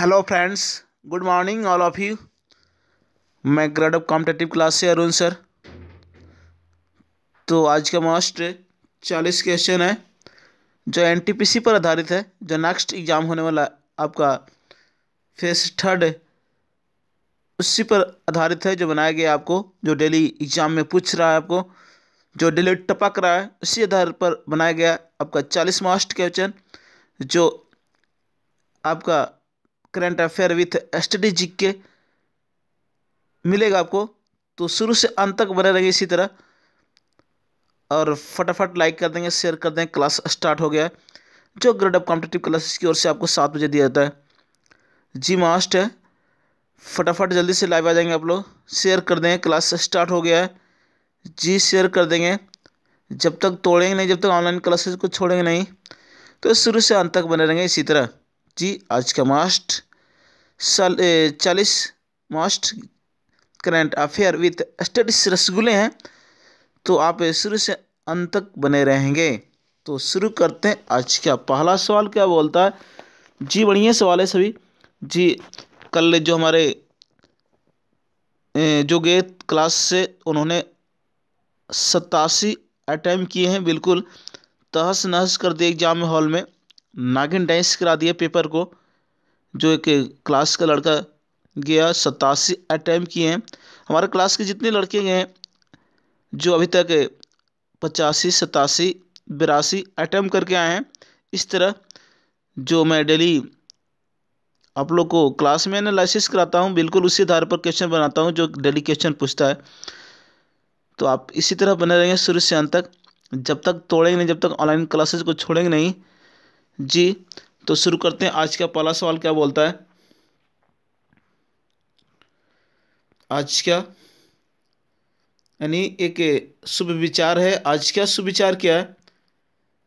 hello friends good morning all of you मैं grade of competitive class से Arun sir तो आज का मोस्ट चालीस क्वेश्चन है जो एनटीपीसी पर आधारित है जो नेक्स्ट एग्ज़ाम होने वाला आपका फेस थर्ड उसी पर आधारित है जो बनाया गया आपको जो डेली एग्ज़ाम में पूछ रहा है आपको जो डेली टपक रहा है उसी आधार पर बनाया गया आपका चालीस मास्ट क्वेश्चन जो आपका current affair with S G K मिलेगा आपको तो शुरू से अंत तक बने रहेंगे इसी तरह और फटाफट लाइक कर देंगे शेयर कर देंगे क्लास स्टार्ट हो गया है जो ग्रेड अप कॉम्पिटेटिव क्लासेस की ओर से आपको सात बजे दिया जाता है जी मास्ट है फटाफट जल्दी से लाइव आ जाएंगे आप लोग शेयर कर देंगे क्लास स्टार्ट हो गया है जी शेयर कर देंगे जब तक तोड़ेंगे नहीं जब तक ऑनलाइन क्लासेस को छोड़ेंगे नहीं तो शुरू से अंत तक बने रहेंगे इसी तरह जी आज का मास्ट चालीस most current affair with studies रसगुल्ले हैं तो आप शुरू से अंत तक बने रहेंगे तो शुरू करते हैं आज का पहला सवाल क्या बोलता है जी बढ़िया सवाल है सभी जी कल जो हमारे जो गए क्लास से उन्होंने सतासी अटैम्प किए हैं बिल्कुल तहस नहस कर दिए एग्जाम हॉल में नागिन डांस करा दिया पेपर को जो एक क्लास का लड़का गया सतासी अटैम्प किए हैं हमारे क्लास के जितने लड़के गए हैं जो अभी तक पचासी सतासी बिरासी अटैम्प करके आए हैं इस तरह जो मैं डेली आप लोग को क्लास में एनालिसिस कराता हूँ बिल्कुल उसी आधार पर क्वेश्चन बनाता हूँ जो डेली क्वेश्चन पूछता है तो आप इसी तरह बने रहेंगे शुरू से अंत तक जब तक तोड़ेंगे नहीं जब तक ऑनलाइन क्लासेस को छोड़ेंगे नहीं जी तो शुरू करते हैं आज का पहला सवाल क्या बोलता है आज क्या यानी एक शुभ विचार है आज क्या शुभ विचार क्या है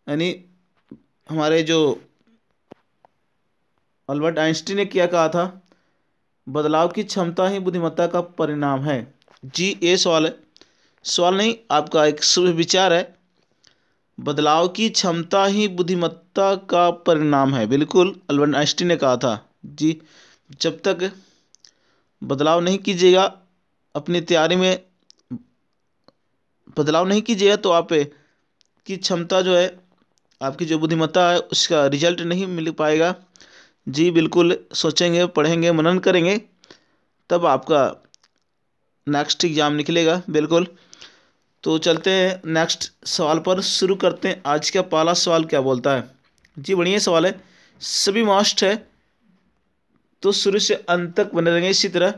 यानी हमारे जो अल्बर्ट आइंस्टीन ने क्या कहा था बदलाव की क्षमता ही बुद्धिमत्ता का परिणाम है जी ये सवाल है सवाल नहीं आपका एक शुभ विचार है बदलाव की क्षमता ही बुद्धिमत्ता का परिणाम है बिल्कुल अल्बर्ट आइंस्टीन ने कहा था जी जब तक बदलाव नहीं कीजिएगा अपनी तैयारी में बदलाव नहीं कीजिएगा तो आप की क्षमता जो है आपकी जो बुद्धिमत्ता है उसका रिजल्ट नहीं मिल पाएगा जी बिल्कुल सोचेंगे पढ़ेंगे मनन करेंगे तब आपका नेक्स्ट एग्ज़ाम निकलेगा बिल्कुल तो चलते हैं नेक्स्ट सवाल पर शुरू करते हैं आज का पहला सवाल क्या बोलता है जी बढ़िया सवाल है सभी मास्ट है तो शुरू से अंत तक बने रहेंगे इसी तरह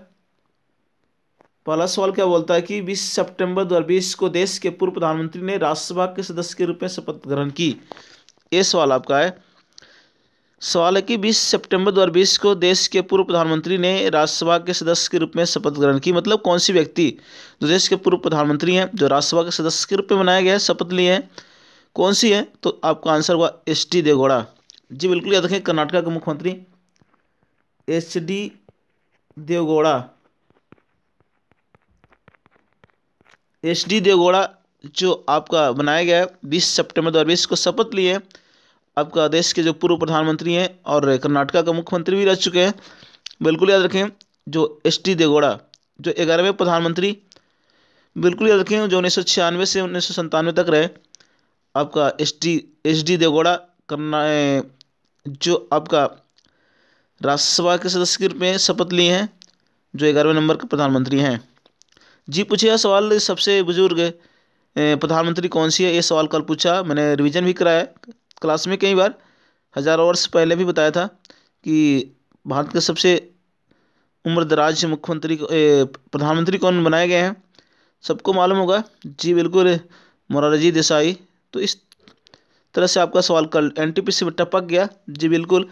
पहला सवाल क्या बोलता है कि 20 सितंबर 2020 को देश के पूर्व प्रधानमंत्री ने राज्यसभा के सदस्य के रूप में शपथ ग्रहण की ये सवाल आपका है सवाल है कि 20 सितंबर 2020 को देश के पूर्व प्रधानमंत्री ने राज्यसभा के सदस्य के रूप में शपथ ग्रहण की मतलब कौन सी व्यक्ति जो देश के पूर्व प्रधानमंत्री हैं जो राज्यसभा के सदस्य के रूप में बनाया गया है शपथ लिए हैं कौन सी है तो आपका आंसर हुआ एस टी देवगौड़ा जी बिल्कुल याद रखें कर्नाटका के मुख्यमंत्री H D Deve Gowda H D Deve Gowda जो आपका बनाया गया है बीस सितंबर बीस को शपथ लिए आपका देश के जो पूर्व प्रधानमंत्री हैं और कर्नाटका का मुख्यमंत्री भी रह चुके हैं बिल्कुल याद रखें जो एस टी देगौड़ा जो ग्यारहवें प्रधानमंत्री बिल्कुल याद रखें जो उन्नीस से उन्नीस तक रहे आपका S T S D Deve Gowda करना जो आपका राज्यसभा के सदस्य के रूप में शपथ लिए हैं जो ग्यारहवें नंबर के प्रधानमंत्री हैं जी पूछे सवाल सबसे बुजुर्ग प्रधानमंत्री कौन सी है ये सवाल कल पूछा मैंने रिवीजन भी कराया क्लास में कई बार हज़ारों वर्ष पहले भी बताया था कि भारत के सबसे उम्रदराज मुख्यमंत्री प्रधानमंत्री कौन बनाए गए हैं सबको मालूम होगा जी बिल्कुल मोरारजी देसाई तो इस तरह से आपका सवाल कल एन टी पी सी टपक गया जी बिल्कुल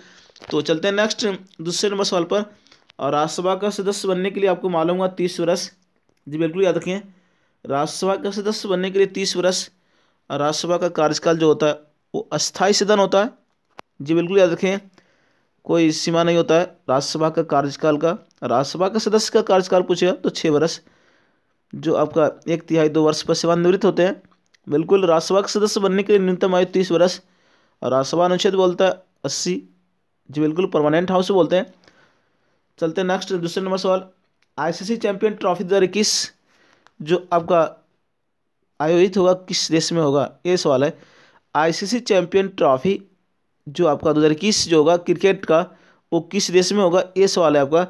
तो चलते हैं नेक्स्ट दूसरे नंबर सवाल पर और राज्यसभा का सदस्य बनने के लिए आपको मालूम होगा तीस वर्ष जी बिल्कुल याद रखें राज्यसभा का सदस्य बनने के लिए तीस वर्ष और राज्यसभा का कार्यकाल जो होता है वो अस्थायी सदन होता है जी बिल्कुल याद रखें कोई सीमा नहीं होता है राज्यसभा का कार्यकाल का राज्यसभा का सदस्य का कार्यकाल पूछेगा तो छः वर्ष जो आपका एक तिहाई दो वर्ष पर सेवानिवृत्त होते हैं बिल्कुल राज्यसभा का सदस्य बनने के लिए न्यूनतम आयु तीस वर्ष और राज्यसभा अनुच्छेद बोलता है अस्सी जी बिल्कुल परमानेंट हाउस बोलते हैं चलते हैं नेक्स्ट दूसरे नंबर सवाल आईसीसी चैंपियन ट्रॉफी दो जो आपका आयोजित होगा किस देश में होगा ये सवाल है आईसीसी चैंपियन ट्रॉफी जो आपका दो हज़ार इक्कीस जो होगा क्रिकेट का वो किस देश में होगा ये सवाल है आपका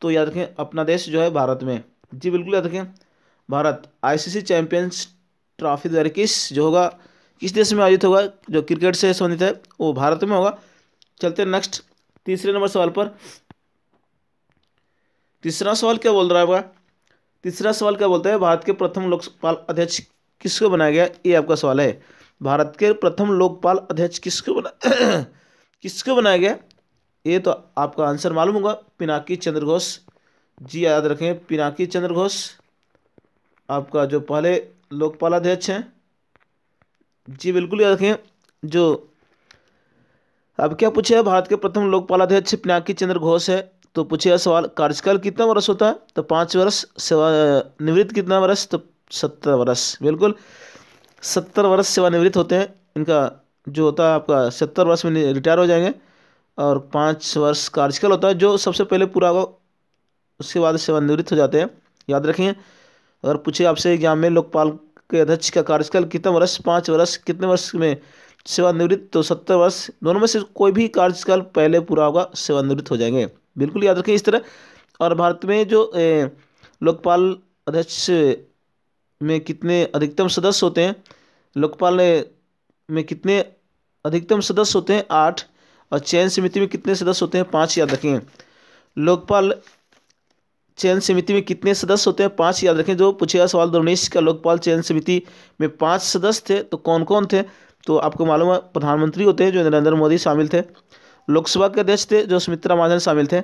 तो याद रखें अपना देश जो है भारत में जी बिल्कुल याद रखें भारत आईसीसी चैंपियंस ट्रॉफी दो हज़ार इक्कीस जो होगा किस देश में आयोजित होगा जो क्रिकेट से संबंधित है वो भारत में होगा चलते हैं नेक्स्ट तीसरे नंबर सवाल पर तीसरा सवाल क्या बोल रहा है आपका तीसरा सवाल क्या बोलता है भारत के प्रथम लोकपाल अध्यक्ष किसको बनाया गया ये आपका सवाल है भारत के प्रथम लोकपाल अध्यक्ष किसको बना किसको बनाया गया ये तो आपका आंसर मालूम होगा पिनाकी चंद्र घोष जी याद रखें पिनाकी चंद्र घोष आपका जो पहले लोकपाल अध्यक्ष हैं जी बिल्कुल याद रखें जो अब क्या पूछे भारत के प्रथम लोकपाल अध्यक्ष पिनाकी चंद्र घोष है तो पूछेगा सवाल कार्यकाल कितना वर्ष होता है तो पाँच वर्ष सेवा निवृत्त कितना वर्ष तो सत्रह वर्ष बिल्कुल सत्तर वर्ष सेवानिवृत्त होते हैं इनका जो होता है आपका सत्तर वर्ष में रिटायर हो जाएंगे और पाँच वर्ष कार्यकाल होता है जो सबसे पहले पूरा होगा उसके बाद सेवानिवृत्त हो जाते हैं याद रखें अगर पूछे आपसे एग्जाम में लोकपाल के अध्यक्ष का कार्यकाल कितने वर्ष पाँच वर्ष कितने वर्ष में सेवानिवृत्त तो सत्तर वर्ष दोनों में से कोई भी कार्यकाल पहले पूरा होगा सेवानिवृत्त हो जाएंगे बिल्कुल याद रखें इस तरह और भारत में जो लोकपाल अध्यक्ष में कितने अधिकतम सदस्य होते हैं लोकपाल में कितने अधिकतम सदस्य होते हैं आठ और चयन समिति में कितने सदस्य होते हैं पाँच याद रखें लोकपाल चयन समिति में कितने सदस्य होते हैं पाँच याद रखें जो पूछेगा सवाल दो उन्नीस का लोकपाल चयन समिति में पाँच सदस्य थे तो कौन कौन थे तो आपको मालूम है प्रधानमंत्री होते हैं जो नरेंद्र मोदी शामिल थे लोकसभा के अध्यक्ष थे जो सुमित्रा महाजन शामिल थे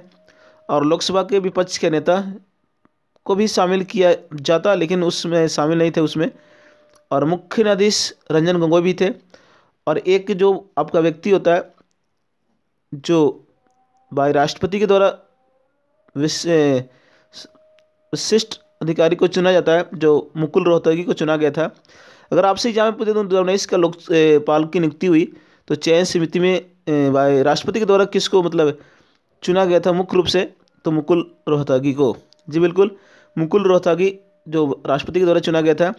और लोकसभा के विपक्ष के नेता को भी शामिल किया जाता लेकिन उसमें शामिल नहीं थे उसमें और मुख्य न्यायाधीश रंजन गोगोई भी थे और एक जो आपका व्यक्ति होता है जो बाय राष्ट्रपति के द्वारा विशिष्ट अधिकारी को चुना जाता है जो मुकुल रोहतगी को चुना गया था अगर आपसे एग्जाम में पूछे तो दो उन्नीस का लोकपाल की नियुक्ति हुई तो चयन समिति में बाय राष्ट्रपति के द्वारा किसको मतलब चुना गया था मुख्य रूप से तो मुकुल रोहतगी को जी बिल्कुल मुकुल रोहतागी जो राष्ट्रपति के द्वारा चुना गया था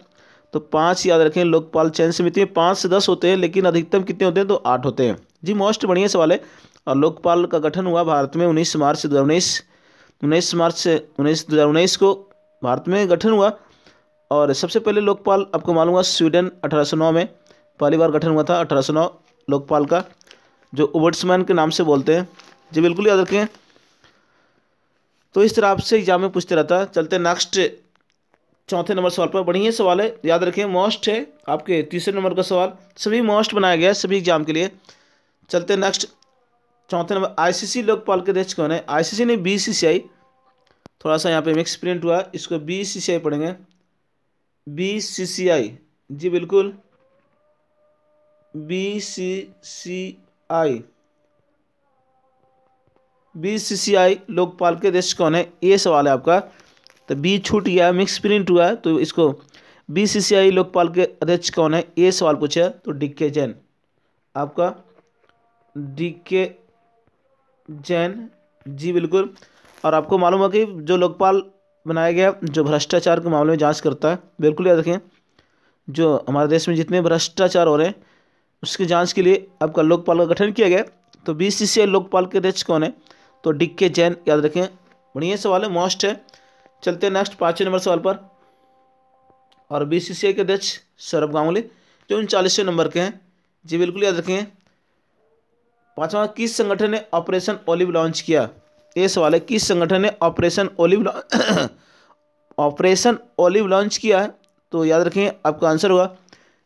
तो पाँच याद रखें लोकपाल चयन समिति में पाँच से दस होते हैं लेकिन अधिकतम कितने होते हैं तो आठ होते हैं जी मोस्ट बढ़िया सवाल है और लोकपाल का गठन हुआ भारत में उन्नीस मार्च से दो उन्नीस उन्नीस मार्च से उन्नीस दो हज़ार उन्नीस को भारत में गठन हुआ और सबसे पहले लोकपाल आपको मालूम हुआ स्वीडन अठारह में पहली बार गठन हुआ था अठारह लोकपाल का जो ओबर्ट्समैन के नाम से बोलते हैं जी बिल्कुल याद रखें तो इस तरह आपसे एग्जाम में पूछते रहता है चलते नेक्स्ट चौथे नंबर सवाल पर बढ़िया सवाल है याद रखें मोस्ट है आपके तीसरे नंबर का सवाल सभी मोस्ट बनाया गया है सभी एग्जाम के लिए चलते नेक्स्ट चौथे नंबर आईसीसी लोकपाल के अध्यक्ष कौन है आईसीसी ने बीसीसीआई थोड़ा सा यहाँ पे मिक्स प्रिंट हुआ इसको बीसीसीआई पढ़ेंगे बीसीसीआई जी बिल्कुल बीसीसीआई बीसीसीआई तो तो लोकपाल के अध्यक्ष कौन है ये सवाल है तो आपका तो बी छूट गया मिक्स प्रिंट हुआ है तो इसको बीसीसीआई लोकपाल के अध्यक्ष कौन है ये सवाल पूछा तो डी के जैन आपका डी के जैन जी बिल्कुल और आपको मालूम है कि जो लोकपाल बनाया गया जो भ्रष्टाचार के मामले में जांच करता है बिल्कुल याद रखें जो हमारे देश में जितने भ्रष्टाचार हो रहे हैं उसकी जांच के लिए आपका लोकपाल का गठन किया गया तो बीसीसीआई लोकपाल के अध्यक्ष कौन है तो डिक के जैन याद रखें बढ़िया सवाल है मोस्ट है चलते हैं नेक्स्ट पाँचवें नंबर सवाल पर और बी के अध्यक्ष सौरभ गांगुली जो उनचालीसवें नंबर के हैं जी बिल्कुल याद रखें पाँचवा किस संगठन ने ऑपरेशन ओलिव लॉन्च किया ये सवाल है किस संगठन ने Operation Olive Operation Olive launch किया है तो याद रखें आपका आंसर होगा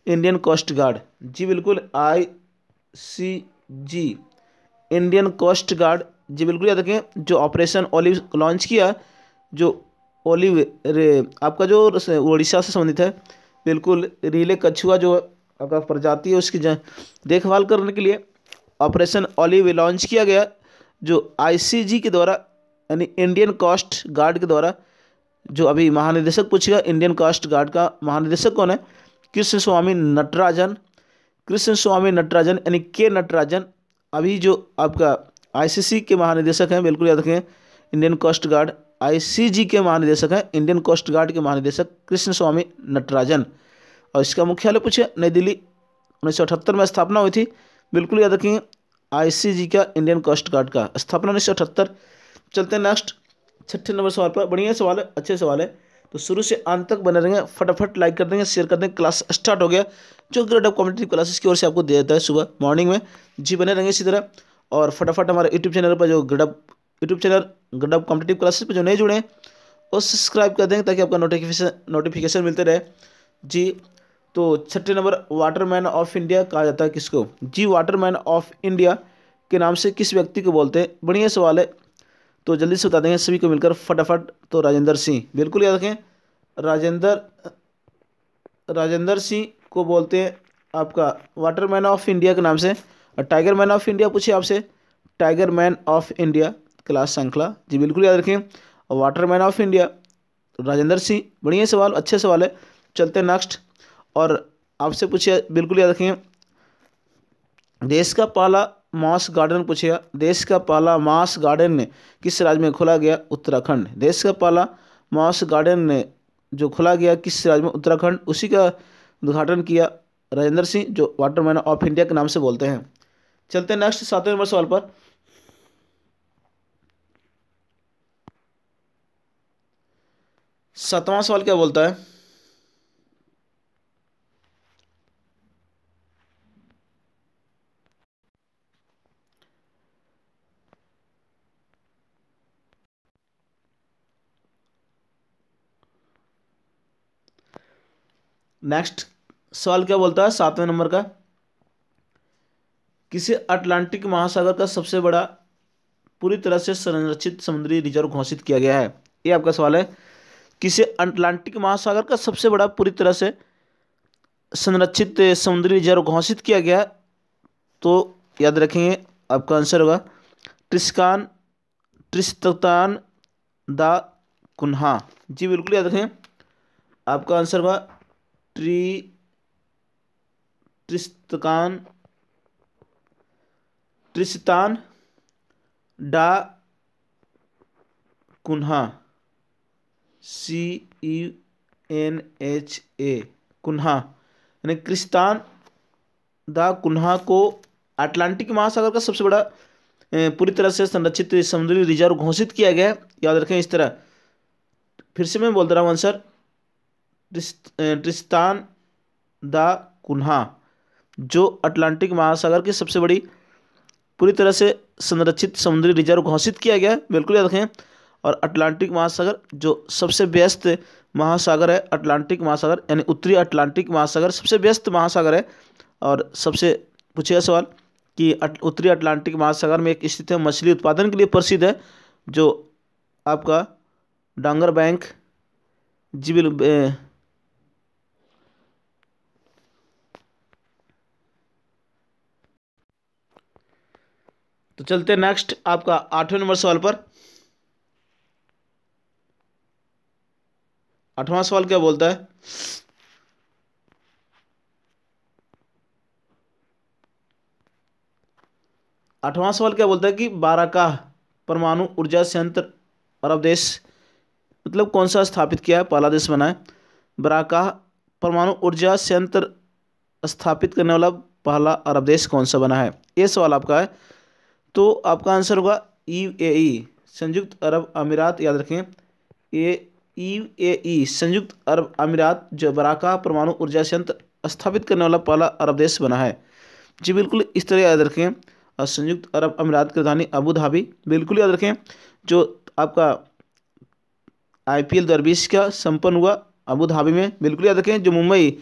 इंडियन कोस्ट गार्ड जी बिल्कुल I C G Indian Coast Guard जी बिल्कुल याद रखें जो ऑपरेशन ओलिव लॉन्च किया जो ओलिव रे आपका जो उड़ीसा से संबंधित है बिल्कुल रीले कछुआ जो आपका प्रजाति है उसकी देखभाल करने के लिए ऑपरेशन ओलिव लॉन्च किया गया जो आईसीजी के द्वारा यानी इंडियन कॉस्ट गार्ड के द्वारा जो अभी महानिदेशक पूछेगा इंडियन कॉस्ट गार्ड का महानिदेशक कौन है कृष्ण स्वामी नटराजन कृष्ण स्वामी नटराजन यानी के नटराजन अभी जो आपका आईसीसी के महानिदेशक हैं बिल्कुल याद रखें इंडियन कोस्ट गार्ड आईसीजी के महानिदेशक हैं इंडियन कोस्ट गार्ड के महानिदेशक कृष्ण स्वामी नटराजन और इसका मुख्यालय पूछे नई दिल्ली उन्नीस में स्थापना हुई थी बिल्कुल याद रखें आई का इंडियन कोस्ट गार्ड का स्थापना उन्नीस चलते हैं नेक्स्ट छठे नंबर सवाल पर बढ़िया सवाल है अच्छे सवाल है तो शुरू से अंत तक बने रहेंगे फटाफट लाइक कर देंगे शेयर कर देंगे क्लास स्टार्ट हो गया जो ग्रेड ऑफ कॉम्पिटेटिव क्लासेस की ओर से आपको दिया जाता है सुबह मॉर्निंग में जी बने रहेंगे इसी तरह और फटाफट हमारे यूट्यूब चैनल पर जो Gradeup YouTube channel Gradeup competitive classes पर जो नए जुड़े वो सब्सक्राइब कर देंगे ताकि आपका नोटिफिकेशन नोटिफिकेशन मिलते रहे जी तो छठे नंबर वाटरमैन ऑफ इंडिया कहा जाता है किसको जी वाटरमैन ऑफ इंडिया के नाम से किस व्यक्ति को बोलते हैं बढ़िया सवाल है तो जल्दी से बता देंगे सभी को मिलकर फटाफट तो राजेंद्र सिंह बिल्कुल याद रखें राजेंद्र राजेंद्र सिंह को बोलते हैं आपका वाटरमैन ऑफ इंडिया के नाम से और टाइगर मैन ऑफ इंडिया पूछे आपसे tiger man of India Kailash Sankhala ji बिल्कुल याद रखें और water man of India Rajendra Singh बढ़िया सवाल अच्छे सवाल है चलते नेक्स्ट और आपसे पूछिए बिल्कुल याद रखें देश का पहला मास गार्डन पूछेगा देश का पहला मास गार्डन ने किस राज्य में खोला गया उत्तराखंड देश का पहला मास गार्डन ने जो खोला गया किस राज्य में उत्तराखंड उसी का उद्घाटन किया राजेंद्र सिंह जो वाटर मैन ऑफ इंडिया के नाम से बोलते हैं चलते हैं नेक्स्ट सातवें नंबर सवाल पर सातवां सवाल क्या बोलता है नेक्स्ट सवाल क्या बोलता है सातवें नंबर का किसे अटलांटिक महासागर का सबसे बड़ा पूरी तरह से संरक्षित समुद्री रिजर्व घोषित किया गया है ये आपका सवाल है किसे अटलांटिक महासागर का सबसे बड़ा पूरी तरह से संरक्षित समुद्री रिजर्व घोषित किया गया तो याद रखेंगे आपका आंसर होगा ट्रिस्कान ट्रिस्तान द कुन्हा जी बिल्कुल याद रखें आपका आंसर होगा ट्री ट्रिस्तकान Tristan da Cunha C E N H A Cunha यानी क्रिस्तान दा कुन्हा को अटलांटिक महासागर का सबसे बड़ा पूरी तरह से संरक्षित समुद्री रिजर्व घोषित किया गया है याद रखें इस तरह फिर से मैं बोल रहा हूँ आंसर ट्रिस्तान द कुन्हा जो अटलांटिक महासागर की सबसे बड़ी पूरी तरह से संरक्षित समुद्री रिजर्व घोषित किया गया है बिल्कुल याद रखें और अटलांटिक महासागर जो सबसे व्यस्त महासागर है अटलांटिक महासागर यानी उत्तरी अटलांटिक महासागर सबसे व्यस्त महासागर है और सबसे पूछेगा सवाल कि उत्तरी अटलांटिक महासागर में एक स्थित है मछली उत्पादन के लिए प्रसिद्ध है जो आपका डांगर बैंक जीविल तो चलते नेक्स्ट आपका आठवें नंबर सवाल पर आठवां सवाल क्या बोलता है आठवां सवाल क्या बोलता है कि बारह का परमाणु ऊर्जा संयंत्र अरब देश मतलब कौन सा स्थापित किया है पहला देश बना है बराका परमाणु ऊर्जा संयंत्र स्थापित करने वाला पहला अरब देश कौन सा बना है ये सवाल आपका है तो आपका आंसर होगा ई ए ई संयुक्त अरब अमीरात याद रखें ए ई ए ई संयुक्त अरब अमीरात जो बराका परमाणु ऊर्जा संयंत्र स्थापित करने वाला पहला अरब देश बना है जी बिल्कुल इस तरह याद रखें और संयुक्त अरब अमीरात की राजधानी अबू धाबी बिल्कुल याद रखें जो आपका आई पी एल का संपन्न हुआ अबू धाबी में बिल्कुल याद रखें जो मुंबई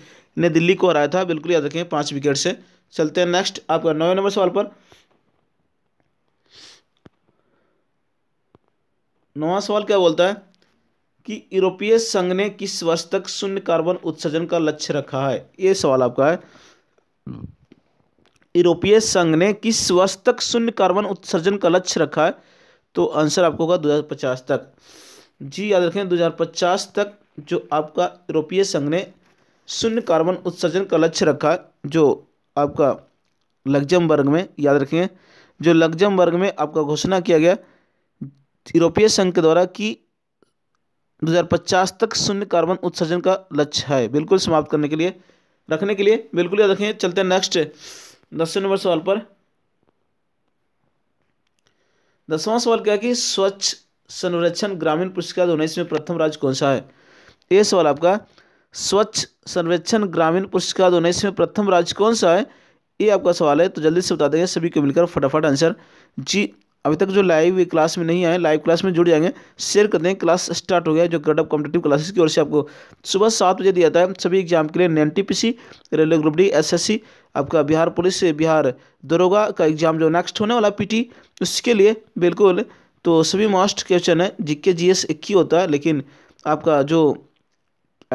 ने दिल्ली को हराया था बिल्कुल याद रखें पाँच विकेट से चलते हैं नेक्स्ट आपका नौवे नंबर सवाल पर नवा सवाल क्या बोलता है कि यूरोपीय संघ ने किस वर्ष तक शून्य कार्बन उत्सर्जन का लक्ष्य रखा है ये सवाल आपका है यूरोपीय संघ ने किस वर्ष तक शून्य कार्बन उत्सर्जन का लक्ष्य रखा है तो आंसर आपको होगा 2050 तक जी याद रखें 2050 तक जो आपका यूरोपीय संघ ने शून्य कार्बन उत्सर्जन का लक्ष्य रखा है जो आपका लग्जमबर्ग में याद रखें जो लग्जमबर्ग में आपका घोषणा किया गया यूरोपीय संघ के द्वारा कि 2050 तक शून्य कार्बन उत्सर्जन का लक्ष्य है बिल्कुल समाप्त करने के लिए रखने के लिए बिल्कुल याद रखें चलते हैं नेक्स्ट दसवें नंबर सवाल पर दसवां सवाल क्या कि स्वच्छ संरक्षण ग्रामीण पुरस्कार दो में प्रथम राज्य कौन सा है ये सवाल आपका स्वच्छ संरक्षण ग्रामीण पुरस्कार दो में प्रथम राज्य कौन सा है ये आपका सवाल है तो जल्दी से बता देंगे सभी को मिलकर फटाफट आंसर जी अभी तक जो लाइव क्लास में नहीं आए लाइव क्लास में जुड़ जाएंगे शेयर कर दें क्लास स्टार्ट हो गया जो गडअप कॉम्पिटेटिव क्लासेस की ओर से आपको सुबह सात बजे दिया जाता है सभी एग्जाम के लिए N T railway group D S आपका बिहार पुलिस बिहार दरोगा का एग्जाम जो नेक्स्ट होने वाला पी उसके लिए बिल्कुल तो सभी मोस्ट क्वेश्चन है जिके जी एस होता है लेकिन आपका जो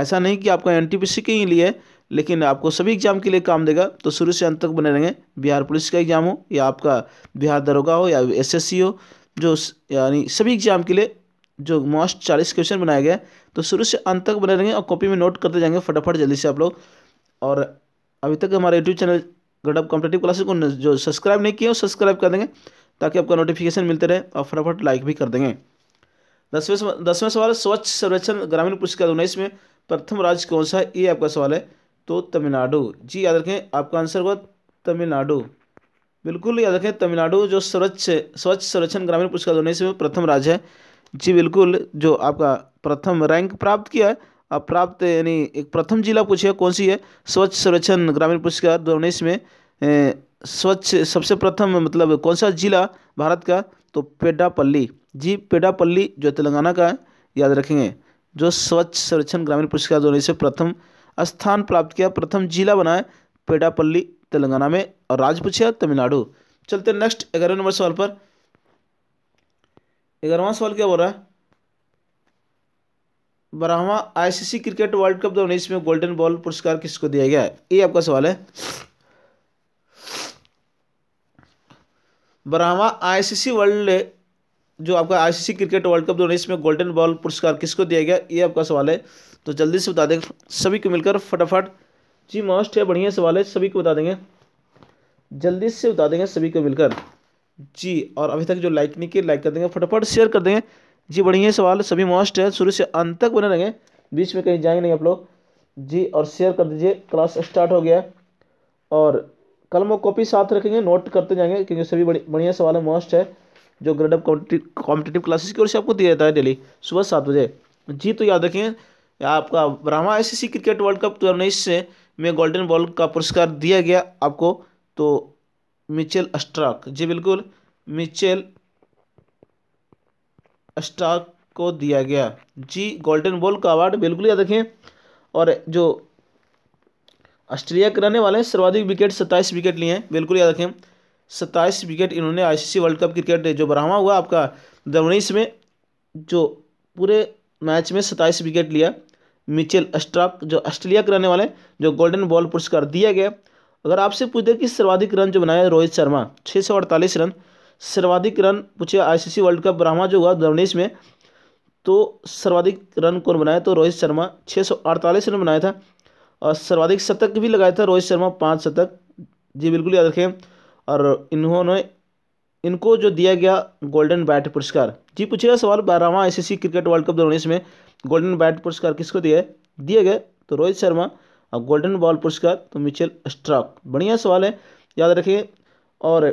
ऐसा नहीं कि आपका एन टी के ही लिए लेकिन आपको सभी एग्जाम के लिए काम देगा तो शुरू से अंत तक बने रहेंगे बिहार पुलिस का एग्जाम हो या आपका बिहार दरोगा हो या एसएससी हो जो यानी सभी एग्जाम के लिए जो मोस्ट चालीस क्वेश्चन बनाया गया तो शुरू से अंत तक बने रहेंगे और कॉपी में नोट करते जाएंगे फटाफट जल्दी से आप लोग और अभी तक हमारे YouTube channel Gradeup competitive classes को जो सब्सक्राइब नहीं किए वो सब्सक्राइब कर देंगे ताकि आपका नोटिफिकेशन मिलते रहे और फटाफट लाइक भी कर देंगे दसवें दसवें सवाल स्वच्छ सर्वेक्षण ग्रामीण पुरस्कार उन्नीस में प्रथम राज्य कौन सा है ये आपका सवाल है तो तमिलनाडु जी याद रखें आपका आंसर होगा तमिलनाडु बिल्कुल याद रखें तमिलनाडु जो स्वच्छ स्वच्छ संरक्षण ग्रामीण पुरस्कार दोनों से प्रथम राज्य है जी बिल्कुल जो आपका प्रथम रैंक प्राप्त किया है आप प्राप्त यानी एक प्रथम जिला पूछिए कौन सी है स्वच्छ संरक्षण ग्रामीण पुरस्कार दो उन्नीस में स्वच्छ सबसे प्रथम मतलब कौन सा जिला भारत का तो पेडापल्ली जी पेडापल्ली जो तेलंगाना का है याद रखेंगे जो स्वच्छ संरक्षण ग्रामीण पुरस्कार दो उन्नीस में प्रथम स्थान प्राप्त किया प्रथम जिला बना है पेडापल्ली तेलंगाना में और राज्य पूछा तमिलनाडु चलते नेक्स्ट ग्यारहवें नंबर सवाल पर ग्यारहवा सवाल क्या बोल रहा है बारहवा आईसीसी क्रिकेट वर्ल्ड कप दो में गोल्डन बॉल पुरस्कार किसको दिया गया है ये आपका सवाल है बारहवा आईसीसी वर्ल्ड जो आपका आईसीसी क्रिकेट वर्ल्ड कप दो में गोल्डन बॉल पुरस्कार किसको दिया गया ये आपका सवाल है तो जल्दी से बता देंगे सभी को मिलकर फटाफट जी मोस्ट है बढ़िया सवाल है सभी को बता देंगे जल्दी से बता देंगे सभी को मिलकर जी और अभी तक जो लाइक नहीं किए लाइक कर देंगे फटाफट शेयर कर देंगे जी बढ़िया सवाल सभी मोस्ट है शुरू से अंत तक बने रहेंगे बीच में कहीं जाएंगे नहीं आप लोग जी और शेयर कर दीजिए क्लास स्टार्ट हो गया और कलम और कॉपी साथ रखेंगे नोट करते जाएंगे क्योंकि सभी बढ़िया सवाल है मोस्ट है जो ग्रेड अप कॉम्पिटेटिव क्लासेस की ओर से आपको दिया जाता है डेली सुबह सात बजे जी तो याद रखें आपका ब्रह्मा S C cricket world cup दो हज़ार में गोल्डन बॉल का पुरस्कार दिया गया आपको तो मिचेल अस्ट्राक जी बिल्कुल मिचेल अस्ट्राक को दिया गया जी गोल्डन बॉल का अवार्ड बिल्कुल याद रखें और जो ऑस्ट्रेलिया के रहने वाले हैं सर्वाधिक विकेट सत्ताईस विकेट लिए हैं बिल्कुल याद रखें सत्ताईस विकेट इन्होंने आईसीसी वर्ल्ड कप क्रिकेट जो बरामा हुआ आपका दो में जो पूरे मैच में सत्ताईस विकेट लिया मिचेल अस्ट्राक जो ऑस्ट्रेलिया के रहने वाले जो गोल्डन बॉल पुरस्कार दिया गया अगर आपसे पूछ दे कि सर्वाधिक रन जो बनाया रोहित शर्मा छः सौ अड़तालीस रन सर्वाधिक रन पूछे आईसीसी वर्ल्ड कप ब्राह्मा जो हुआ दो में तो सर्वाधिक रन कौन बनाया तो रोहित शर्मा छः सौ अड़तालीस रन बनाया था और सर्वाधिक शतक भी लगाया था रोहित शर्मा पाँच शतक जी बिल्कुल याद रखें और इन्होंने इनको जो दिया गया गोल्डन बैट पुरस्कार जी पूछेगा सवाल बारहवा एस क्रिकेट वर्ल्ड कप दो में गोल्डन बैट पुरस्कार किसको दिया है दिए गए तो रोहित शर्मा और गोल्डन बॉल पुरस्कार तो मिचेल स्ट्रॉक बढ़िया सवाल है याद रखिए और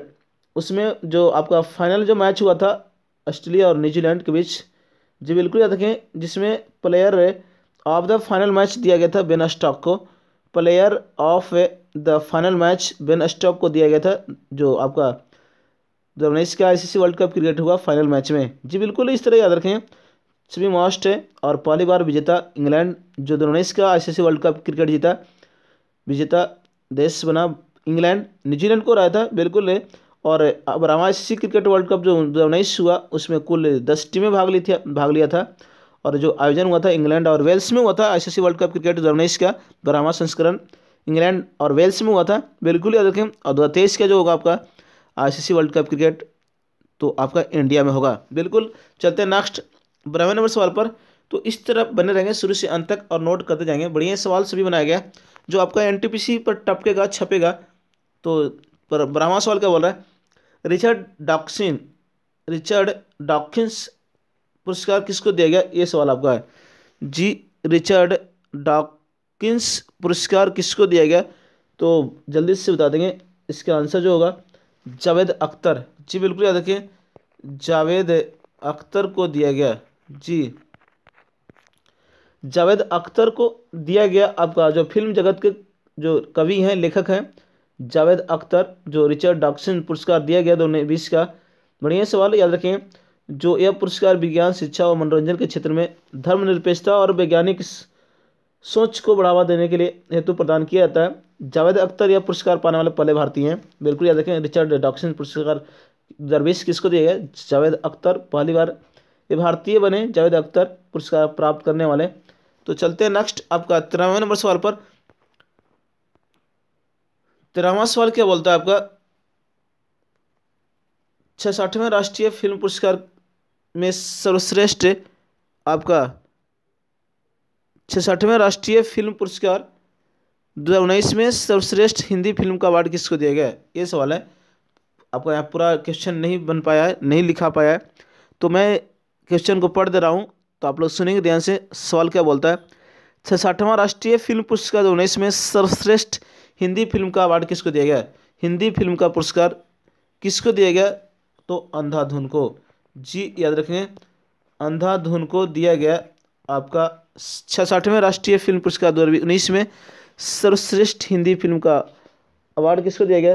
उसमें जो आपका फाइनल जो मैच हुआ था ऑस्ट्रेलिया और न्यूजीलैंड के बीच जी बिल्कुल याद रखें जिसमें player of the final match दिया गया था बेन स्टॉक को player of the final match Ben Stokes को दिया गया था जो आपका दो हज़ार उन्नीस का आई वर्ल्ड कप क्रिकेट हुआ फाइनल मैच में जी बिल्कुल इस तरह याद रखें सभी मॉस्ट है और पहली बार विजेता इंग्लैंड जो दो उन्नीस का आई वर्ल्ड कप क्रिकेट जीता विजेता देश बना इंग्लैंड न्यूजीलैंड को रहा था बिल्कुल है और अब रामा क्रिकेट वर्ल्ड कप जो दो उन्नीस हुआ उसमें कुल दस टीमें भाग ली थी भाग लिया था और जो आयोजन हुआ था इंग्लैंड और वेल्स में हुआ था आई वर्ल्ड कप क्रिकेट दो उन्नीस का बरामा संस्करण इंग्लैंड और वेल्स में हुआ था बिल्कुल याद रखें और दो का जो होगा आपका आईसीसी वर्ल्ड कप क्रिकेट तो आपका इंडिया में होगा बिल्कुल चलते हैं नेक्स्ट बारहवें नंबर सवाल पर तो इस तरह बने रहेंगे शुरू से अंत तक और नोट करते जाएंगे बढ़िया सवाल सभी बनाया गया जो आपका सी पर टपकेगा छपेगा तो पर ब्राह्मा सवाल क्या बोल रहा है रिचर्ड डॉक्सिन रिचर्ड डॉकिंस पुरस्कार किसको दिया गया ये सवाल आपका है जी रिचर्ड डॉकिंस पुरस्कार किसको दिया गया तो जल्दी से बता देंगे इसका आंसर जो होगा जावेद अख्तर जी बिल्कुल याद रखें जावेद अख्तर को दिया गया जी जावेद अख्तर को दिया गया आपका जो फिल्म जगत के जो कवि हैं लेखक हैं जावेद अख्तर जो रिचर्ड डॉक्सन पुरस्कार दिया गया दो बीस का बढ़िया सवाल याद रखें जो यह पुरस्कार विज्ञान शिक्षा और मनोरंजन के क्षेत्र में धर्मनिरपेक्षता और वैज्ञानिक सोच को बढ़ावा देने के लिए हेतु प्रदान किया जाता है जावेद अख्तर यह पुरस्कार पाने वाले पहले भारतीय हैं बिल्कुल याद रखें रिचर्ड डॉक्सन पुरस्कार दरवेश किसको दिया गया जावेद अख्तर पहली बार ये भारतीय बने जावेद अख्तर पुरस्कार प्राप्त करने वाले तो चलते हैं नेक्स्ट आपका तिरानवे नंबर सवाल पर तेरहवा सवाल क्या बोलता है आपका छठवें राष्ट्रीय फिल्म पुरस्कार में सर्वश्रेष्ठ आपका छठवें राष्ट्रीय फिल्म पुरस्कार दो हज़ार उन्नीस में सर्वश्रेष्ठ हिंदी फिल्म का अवार्ड किसको दिया गया ये सवाल है आपका यहाँ पूरा क्वेश्चन नहीं बन पाया है नहीं लिखा पाया है तो मैं क्वेश्चन को पढ़ दे रहा हूँ तो आप लोग सुनेंगे ध्यान से सवाल क्या बोलता है छठवां राष्ट्रीय फिल्म पुरस्कार दो उन्नीस में सर्वश्रेष्ठ हिंदी फिल्म का अवार्ड किसको दिया गया हिंदी फिल्म का पुरस्कार किसको दिया गया तो अंधाधुन को जी याद रखें अंधाधुन को दिया गया आपका छठवें राष्ट्रीय फिल्म पुरस्कार दो में सर्वश्रेष्ठ हिंदी फिल्म का अवार्ड किसको दिया गया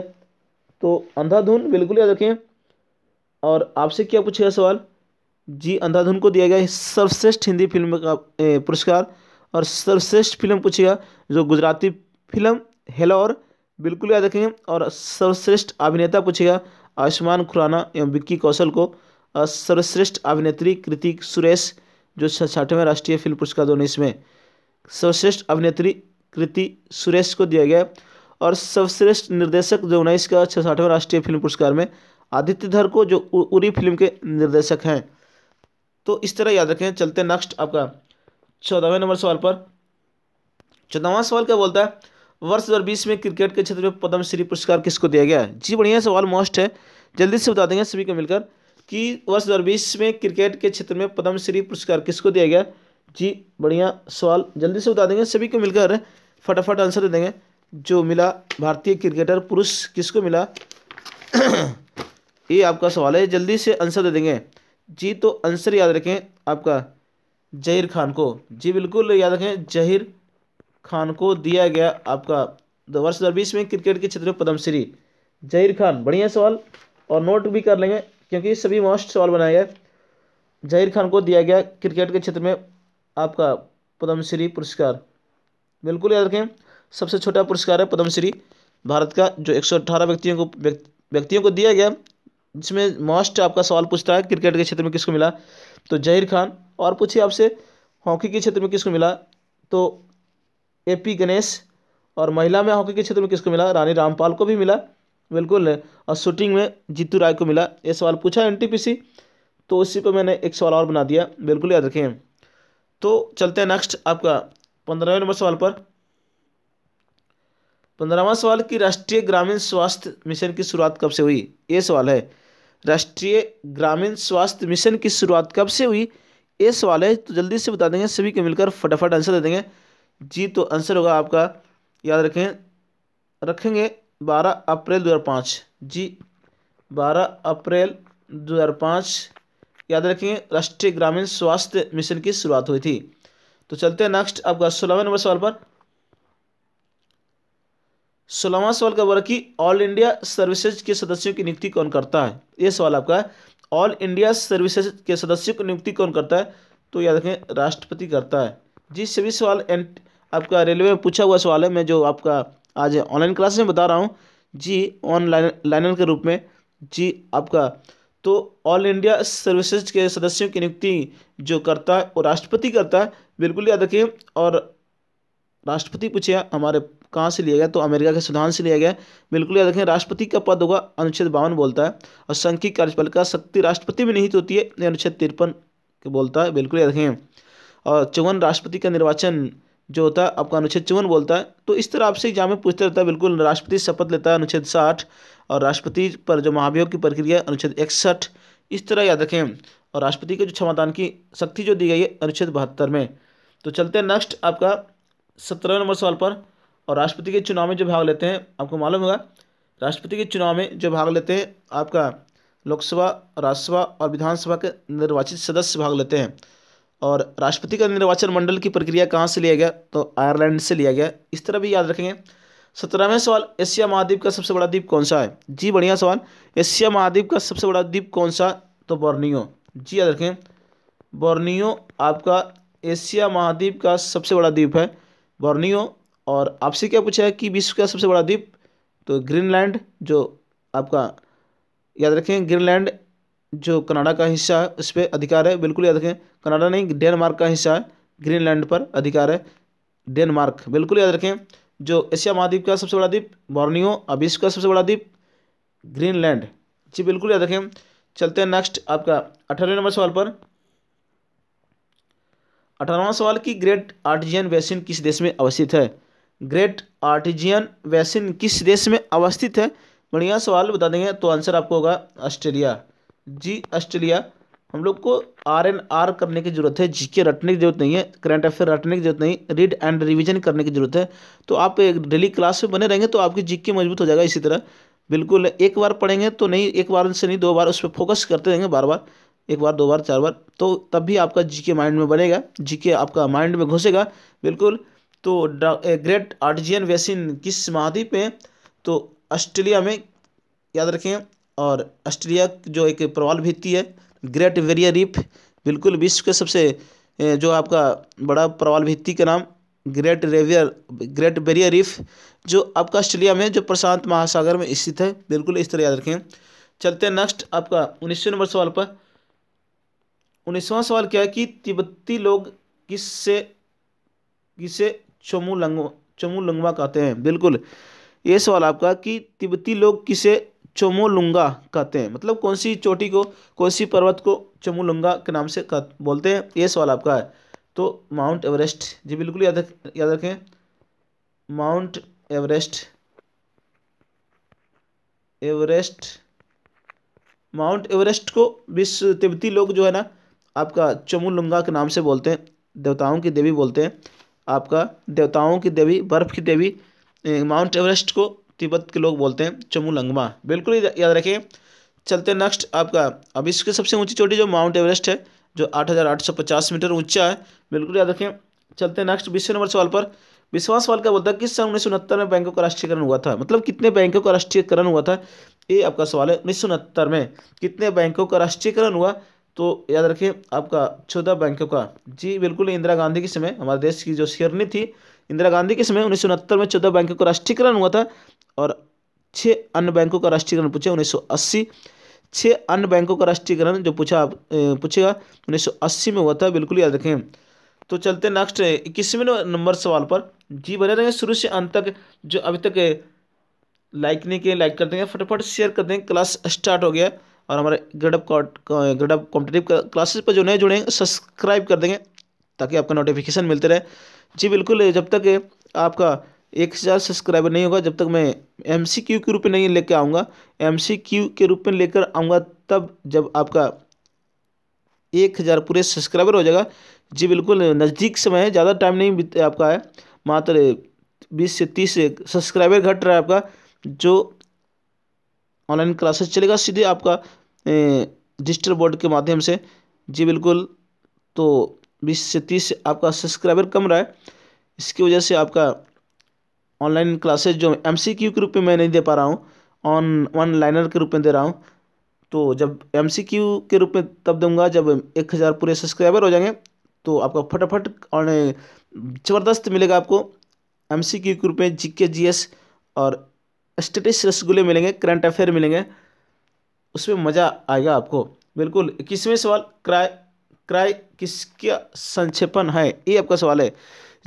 तो अंधाधुन बिल्कुल याद रखें और आपसे क्या पूछेगा सवाल जी अंधाधुन को दिया गया सर्वश्रेष्ठ हिंदी फिल्म का पुरस्कार और सर्वश्रेष्ठ फिल्म पूछेगा जो गुजराती फिल्म हेलोर बिल्कुल याद रखेंगे और सर्वश्रेष्ठ अभिनेता पूछेगा आयुष्मान खुराना एवं विक्की कौशल को और सर्वश्रेष्ठ अभिनेत्री कृतिक सुरेश जो छठवें राष्ट्रीय फिल्म पुरस्कार दो में सर्वश्रेष्ठ अभिनेत्री कृति सुरेश को दिया गया और सर्वश्रेष्ठ निर्देशक जो उन्नीस का साठवें राष्ट्रीय फिल्म पुरस्कार में आदित्य धर को जो उरी फिल्म के निर्देशक हैं तो इस तरह याद रखें चलते नेक्स्ट आपका चौदहवें नंबर सवाल पर चौदहवा सवाल क्या बोलता है वर्ष दो बीस में क्रिकेट के क्षेत्र में पद्मश्री पुरस्कार किसको दिया गया जी बढ़िया सवाल मोस्ट है जल्दी से बता देंगे सभी को मिलकर कि वर्ष दो बीस में क्रिकेट के क्षेत्र में पद्मश्री पुरस्कार किसको दिया गया जी बढ़िया सवाल जल्दी से बता देंगे सभी को मिलकर फटाफट आंसर दे देंगे जो मिला भारतीय क्रिकेटर पुरुष किसको मिला ये आपका सवाल है जल्दी से आंसर दे देंगे जी तो आंसर याद रखें आपका जहीर खान को जी बिल्कुल याद रखें जहीर खान को दिया गया आपका दो वर्ष दो बीस में क्रिकेट के क्षेत्र में पद्मश्री जहीर खान बढ़िया सवाल और नोट भी कर लेंगे क्योंकि सभी मोस्ट सवाल बनाए गए जहीर खान को दिया गया क्रिकेट के क्षेत्र में आपका पद्मश्री पुरस्कार बिल्कुल याद रखें सबसे छोटा पुरस्कार है पद्मश्री भारत का जो एक व्यक्तियों को व्यक्तियों को दिया गया जिसमें मोस्ट आपका सवाल पूछता है क्रिकेट के क्षेत्र में किसको मिला तो जहीर खान और पूछिए आपसे हॉकी के क्षेत्र में किसको मिला तो ए पी गणेश और महिला में हॉकी के क्षेत्र में किसको मिला रानी रामपाल को भी मिला बिल्कुल और शूटिंग में जीतू राय को मिला ये सवाल पूछा एन तो उसी पर मैंने एक सवाल और बना दिया बिल्कुल याद रखें तो चलते हैं नेक्स्ट आपका पंद्रहवें नंबर सवाल पर पंद्रहवा सवाल की राष्ट्रीय ग्रामीण स्वास्थ्य मिशन की शुरुआत कब से हुई ये सवाल है राष्ट्रीय ग्रामीण स्वास्थ्य मिशन की शुरुआत कब से हुई ये सवाल है तो जल्दी से बता देंगे सभी को मिलकर फटाफट आंसर दे देंगे जी तो आंसर होगा आपका याद रखें रखेंगे बारह अप्रैल दो हज़ार पाँच जी बारह अप्रैल दो हज़ार पाँच याद रखेंगे राष्ट्रीय ग्रामीण स्वास्थ्य मिशन की शुरुआत हुई थी तो चलते हैं नेक्स्ट आपका सोलहवें नंबर सवाल पर सोलहवा सवाल का बोला कि ऑल इंडिया सर्विसेज के सदस्यों की नियुक्ति कौन करता है ये सवाल आपका है ऑल इंडिया सर्विसेज के सदस्यों की नियुक्ति कौन करता है तो याद रखें राष्ट्रपति करता है जी सभी सवाल एंट आपका रेलवे में पूछा हुआ सवाल है मैं जो आपका आज ऑनलाइन क्लास में बता रहा हूँ जी ऑनलाइन लाइनर के रूप में जी आपका तो ऑल इंडिया सर्विसेज के सदस्यों की नियुक्ति जो करता है वो राष्ट्रपति करता है बिल्कुल याद रखिए और राष्ट्रपति पूछे हमारे कहाँ से लिया गया तो अमेरिका के संविधान से लिया गया बिल्कुल याद रखें राष्ट्रपति का पद होगा अनुच्छेद बावन बोलता है और संघ की कार्यपालिका शक्ति राष्ट्रपति में निहित होती है अनुच्छेद तिरपन बोलता है बिल्कुल याद रखें और चौवन राष्ट्रपति का निर्वाचन जो होता है आपका अनुच्छेद चौवन बोलता है तो इस तरह आपसे एग्जाम में पूछता रहता है बिल्कुल राष्ट्रपति शपथ लेता है अनुच्छेद साठ और राष्ट्रपति पर जो महाभियोग की प्रक्रिया अनुच्छेद इकसठ इस तरह याद रखें और राष्ट्रपति के जो क्षमादान की शक्ति जो दी गई है अनुच्छेद बहत्तर में तो चलते हैं नेक्स्ट आपका सत्रह नंबर सवाल पर और राष्ट्रपति के चुनाव में जो भाग लेते हैं आपको मालूम होगा राष्ट्रपति के चुनाव में जो भाग लेते हैं आपका लोकसभा राज्यसभा और विधानसभा के निर्वाचित सदस्य भाग लेते हैं और राष्ट्रपति का निर्वाचन मंडल की प्रक्रिया कहाँ से लिया गया तो आयरलैंड से लिया गया इस तरह भी याद रखेंगे सत्रहवें सवाल एशिया महाद्वीप का सबसे बड़ा द्वीप कौन सा है जी बढ़िया सवाल एशिया महाद्वीप का सबसे बड़ा द्वीप कौन सा तो बोर्नियो जी याद रखें बोर्नियो आपका एशिया महाद्वीप का सबसे बड़ा द्वीप है बॉर्नियो और आपसे क्या पूछा है कि विश्व का सबसे बड़ा द्वीप तो ग्रीनलैंड जो आपका याद रखें ग्रीनलैंड जो कनाडा का हिस्सा है उस पर अधिकार है बिल्कुल याद रखें कनाडा नहीं डेनमार्क का हिस्सा है ग्रीनलैंड पर अधिकार है डेनमार्क बिल्कुल याद रखें जो एशिया महाद्वीप का सबसे बड़ा द्वीप बॉर्नियो और विश्व का सबसे बड़ा द्वीप ग्रीनलैंड जी बिल्कुल याद रखें चलते हैं नेक्स्ट आपका अठारह नंबर सवाल पर अठारहवा सवाल की ग्रेट आर्टिजियन बेसिन किस देश में अवस्थित है ग्रेट आर्टिजियन बेसिन किस देश में अवस्थित है बढ़िया सवाल बता देंगे तो आंसर आपको होगा ऑस्ट्रेलिया जी ऑस्ट्रेलिया हम लोग को आर एंड आर करने की जरूरत है जीके रटने की जरूरत नहीं है करंट अफेयर रटने की जरूरत नहीं रीड एंड रिविजन करने की जरूरत है तो आप एक डेली क्लास में बने रहेंगे तो आपकी जीके मजबूत हो जाएगा इसी तरह बिल्कुल एक बार पढ़ेंगे तो नहीं एक बार से नहीं दो बार उस पर फोकस करते रहेंगे बार बार एक बार दो बार चार बार तो तब भी आपका जी के माइंड में बनेगा जी के आपका माइंड में घुसेगा बिल्कुल तो ग्रेट आर्टिजियन वेसिन किस महाद्वीप में तो ऑस्ट्रेलिया में याद रखें और ऑस्ट्रेलिया जो एक प्रवाल भित्ति है ग्रेट वेरियर रीफ बिल्कुल विश्व के सबसे जो आपका बड़ा प्रवाल भित्ती का नाम great barrier great barrier reef जो आपका ऑस्ट्रेलिया में जो प्रशांत महासागर में स्थित है बिल्कुल इस तरह याद रखें चलते हैं नेक्स्ट आपका उन्नीसवें नंबर सवाल पर उन्नीसवां सवाल क्या है कि तिब्बती लोग किससे किसे चोमूलंग चोमूलंगमा कहते हैं बिल्कुल ये सवाल आपका कि तिब्बती लोग किसे चोमोलुंगा कहते हैं मतलब कौन सी चोटी को कौन सी पर्वत को चोमोलुंगा के नाम से बोलते हैं ये सवाल आपका है तो माउंट एवरेस्ट जी बिल्कुल याद याद रखें Mount Everest Everest Mount Everest को विश्व तिब्बती लोग जो है ना आपका चमुलुंगा के नाम से बोलते हैं देवताओं की देवी बोलते हैं आपका देवताओं की देवी बर्फ़ की देवी माउंट एवरेस्ट को तिब्बत के लोग बोलते हैं चमुलंगमा बिल्कुल याद रखें चलते नेक्स्ट आपका अब इसके सबसे ऊंची चोटी जो माउंट एवरेस्ट है जो 8,850 मीटर ऊंचा है बिल्कुल याद रखें चलते नेक्स्ट बीसवें नंबर सवाल पर विश्वास सवाल क्या बोलता है किस सन उन्नीस में बैंकों का राष्ट्रीयकरण हुआ था मतलब कितने बैंकों का राष्ट्रीयकरण हुआ था ये आपका सवाल है उन्नीस में कितने बैंकों का राष्ट्रीयकरण हुआ तो याद रखिए आपका चौदह बैंकों का जी बिल्कुल इंदिरा गांधी के समय हमारे देश की जो शेरनी थी इंदिरा गांधी के समय उन्नीस में चौदह बैंकों का राष्ट्रीयकरण हुआ था और छः अन्य बैंकों का राष्ट्रीयकरण पूछे उन्नीस सौ अस्सी छः अन्य बैंकों का राष्ट्रीयकरण जो पूछा आप पूछेगा उन्नीस सौ अस्सी में हुआ था बिल्कुल याद रखें तो चलते नेक्स्ट इक्कीसवें नंबर सवाल पर जी बने रहेंगे शुरू से अंत तक जो अभी तक लाइक नहीं किए लाइक कर देंगे फटाफट शेयर कर देंगे क्लास स्टार्ट हो गया और हमारे ग्रेडअप ग्रेडअप कॉम्पिटेटिव क्लासेस पर जो नए जुड़े हैं सब्सक्राइब कर देंगे ताकि आपका नोटिफिकेशन मिलते रहे जी बिल्कुल जब तक आपका एक हज़ार सब्सक्राइबर नहीं होगा जब तक मैं एम सी क्यू के रूप में नहीं लेकर आऊँगा एम सी क्यू के रूप में लेकर आऊँगा तब जब आपका एक हज़ार पूरे सब्सक्राइबर हो जाएगा जी बिल्कुल नज़दीक समय है ज़्यादा टाइम नहीं आपका है मात्र बीस से तीस सब्सक्राइबर घट रहा है आपका जो ऑनलाइन क्लासेस चलेगा सीधे आपका डिजिटल बोर्ड के माध्यम से जी बिल्कुल तो बीस से तीस आपका सब्सक्राइबर कम रहा है इसकी वजह से आपका ऑनलाइन क्लासेज जो एम सी क्यू के रूप में मैं नहीं दे पा रहा हूँ ऑन वन लाइनर के रूप में दे रहा हूँ तो जब एम सी क्यू के रूप में तब दूंगा जब एक हज़ार पूरे सब्सक्राइबर हो जाएंगे तो आपका फटाफट और ज़बरदस्त मिलेगा आपको एम सी क्यू के रूप में जी के जी एस और स्टेटिस रसगुल्ले मिलेंगे करंट अफेयर मिलेंगे उसमें मज़ा आएगा आपको बिल्कुल इक्कीसवें सवाल क्राई क्राई किसका संक्षेपण है ये आपका सवाल है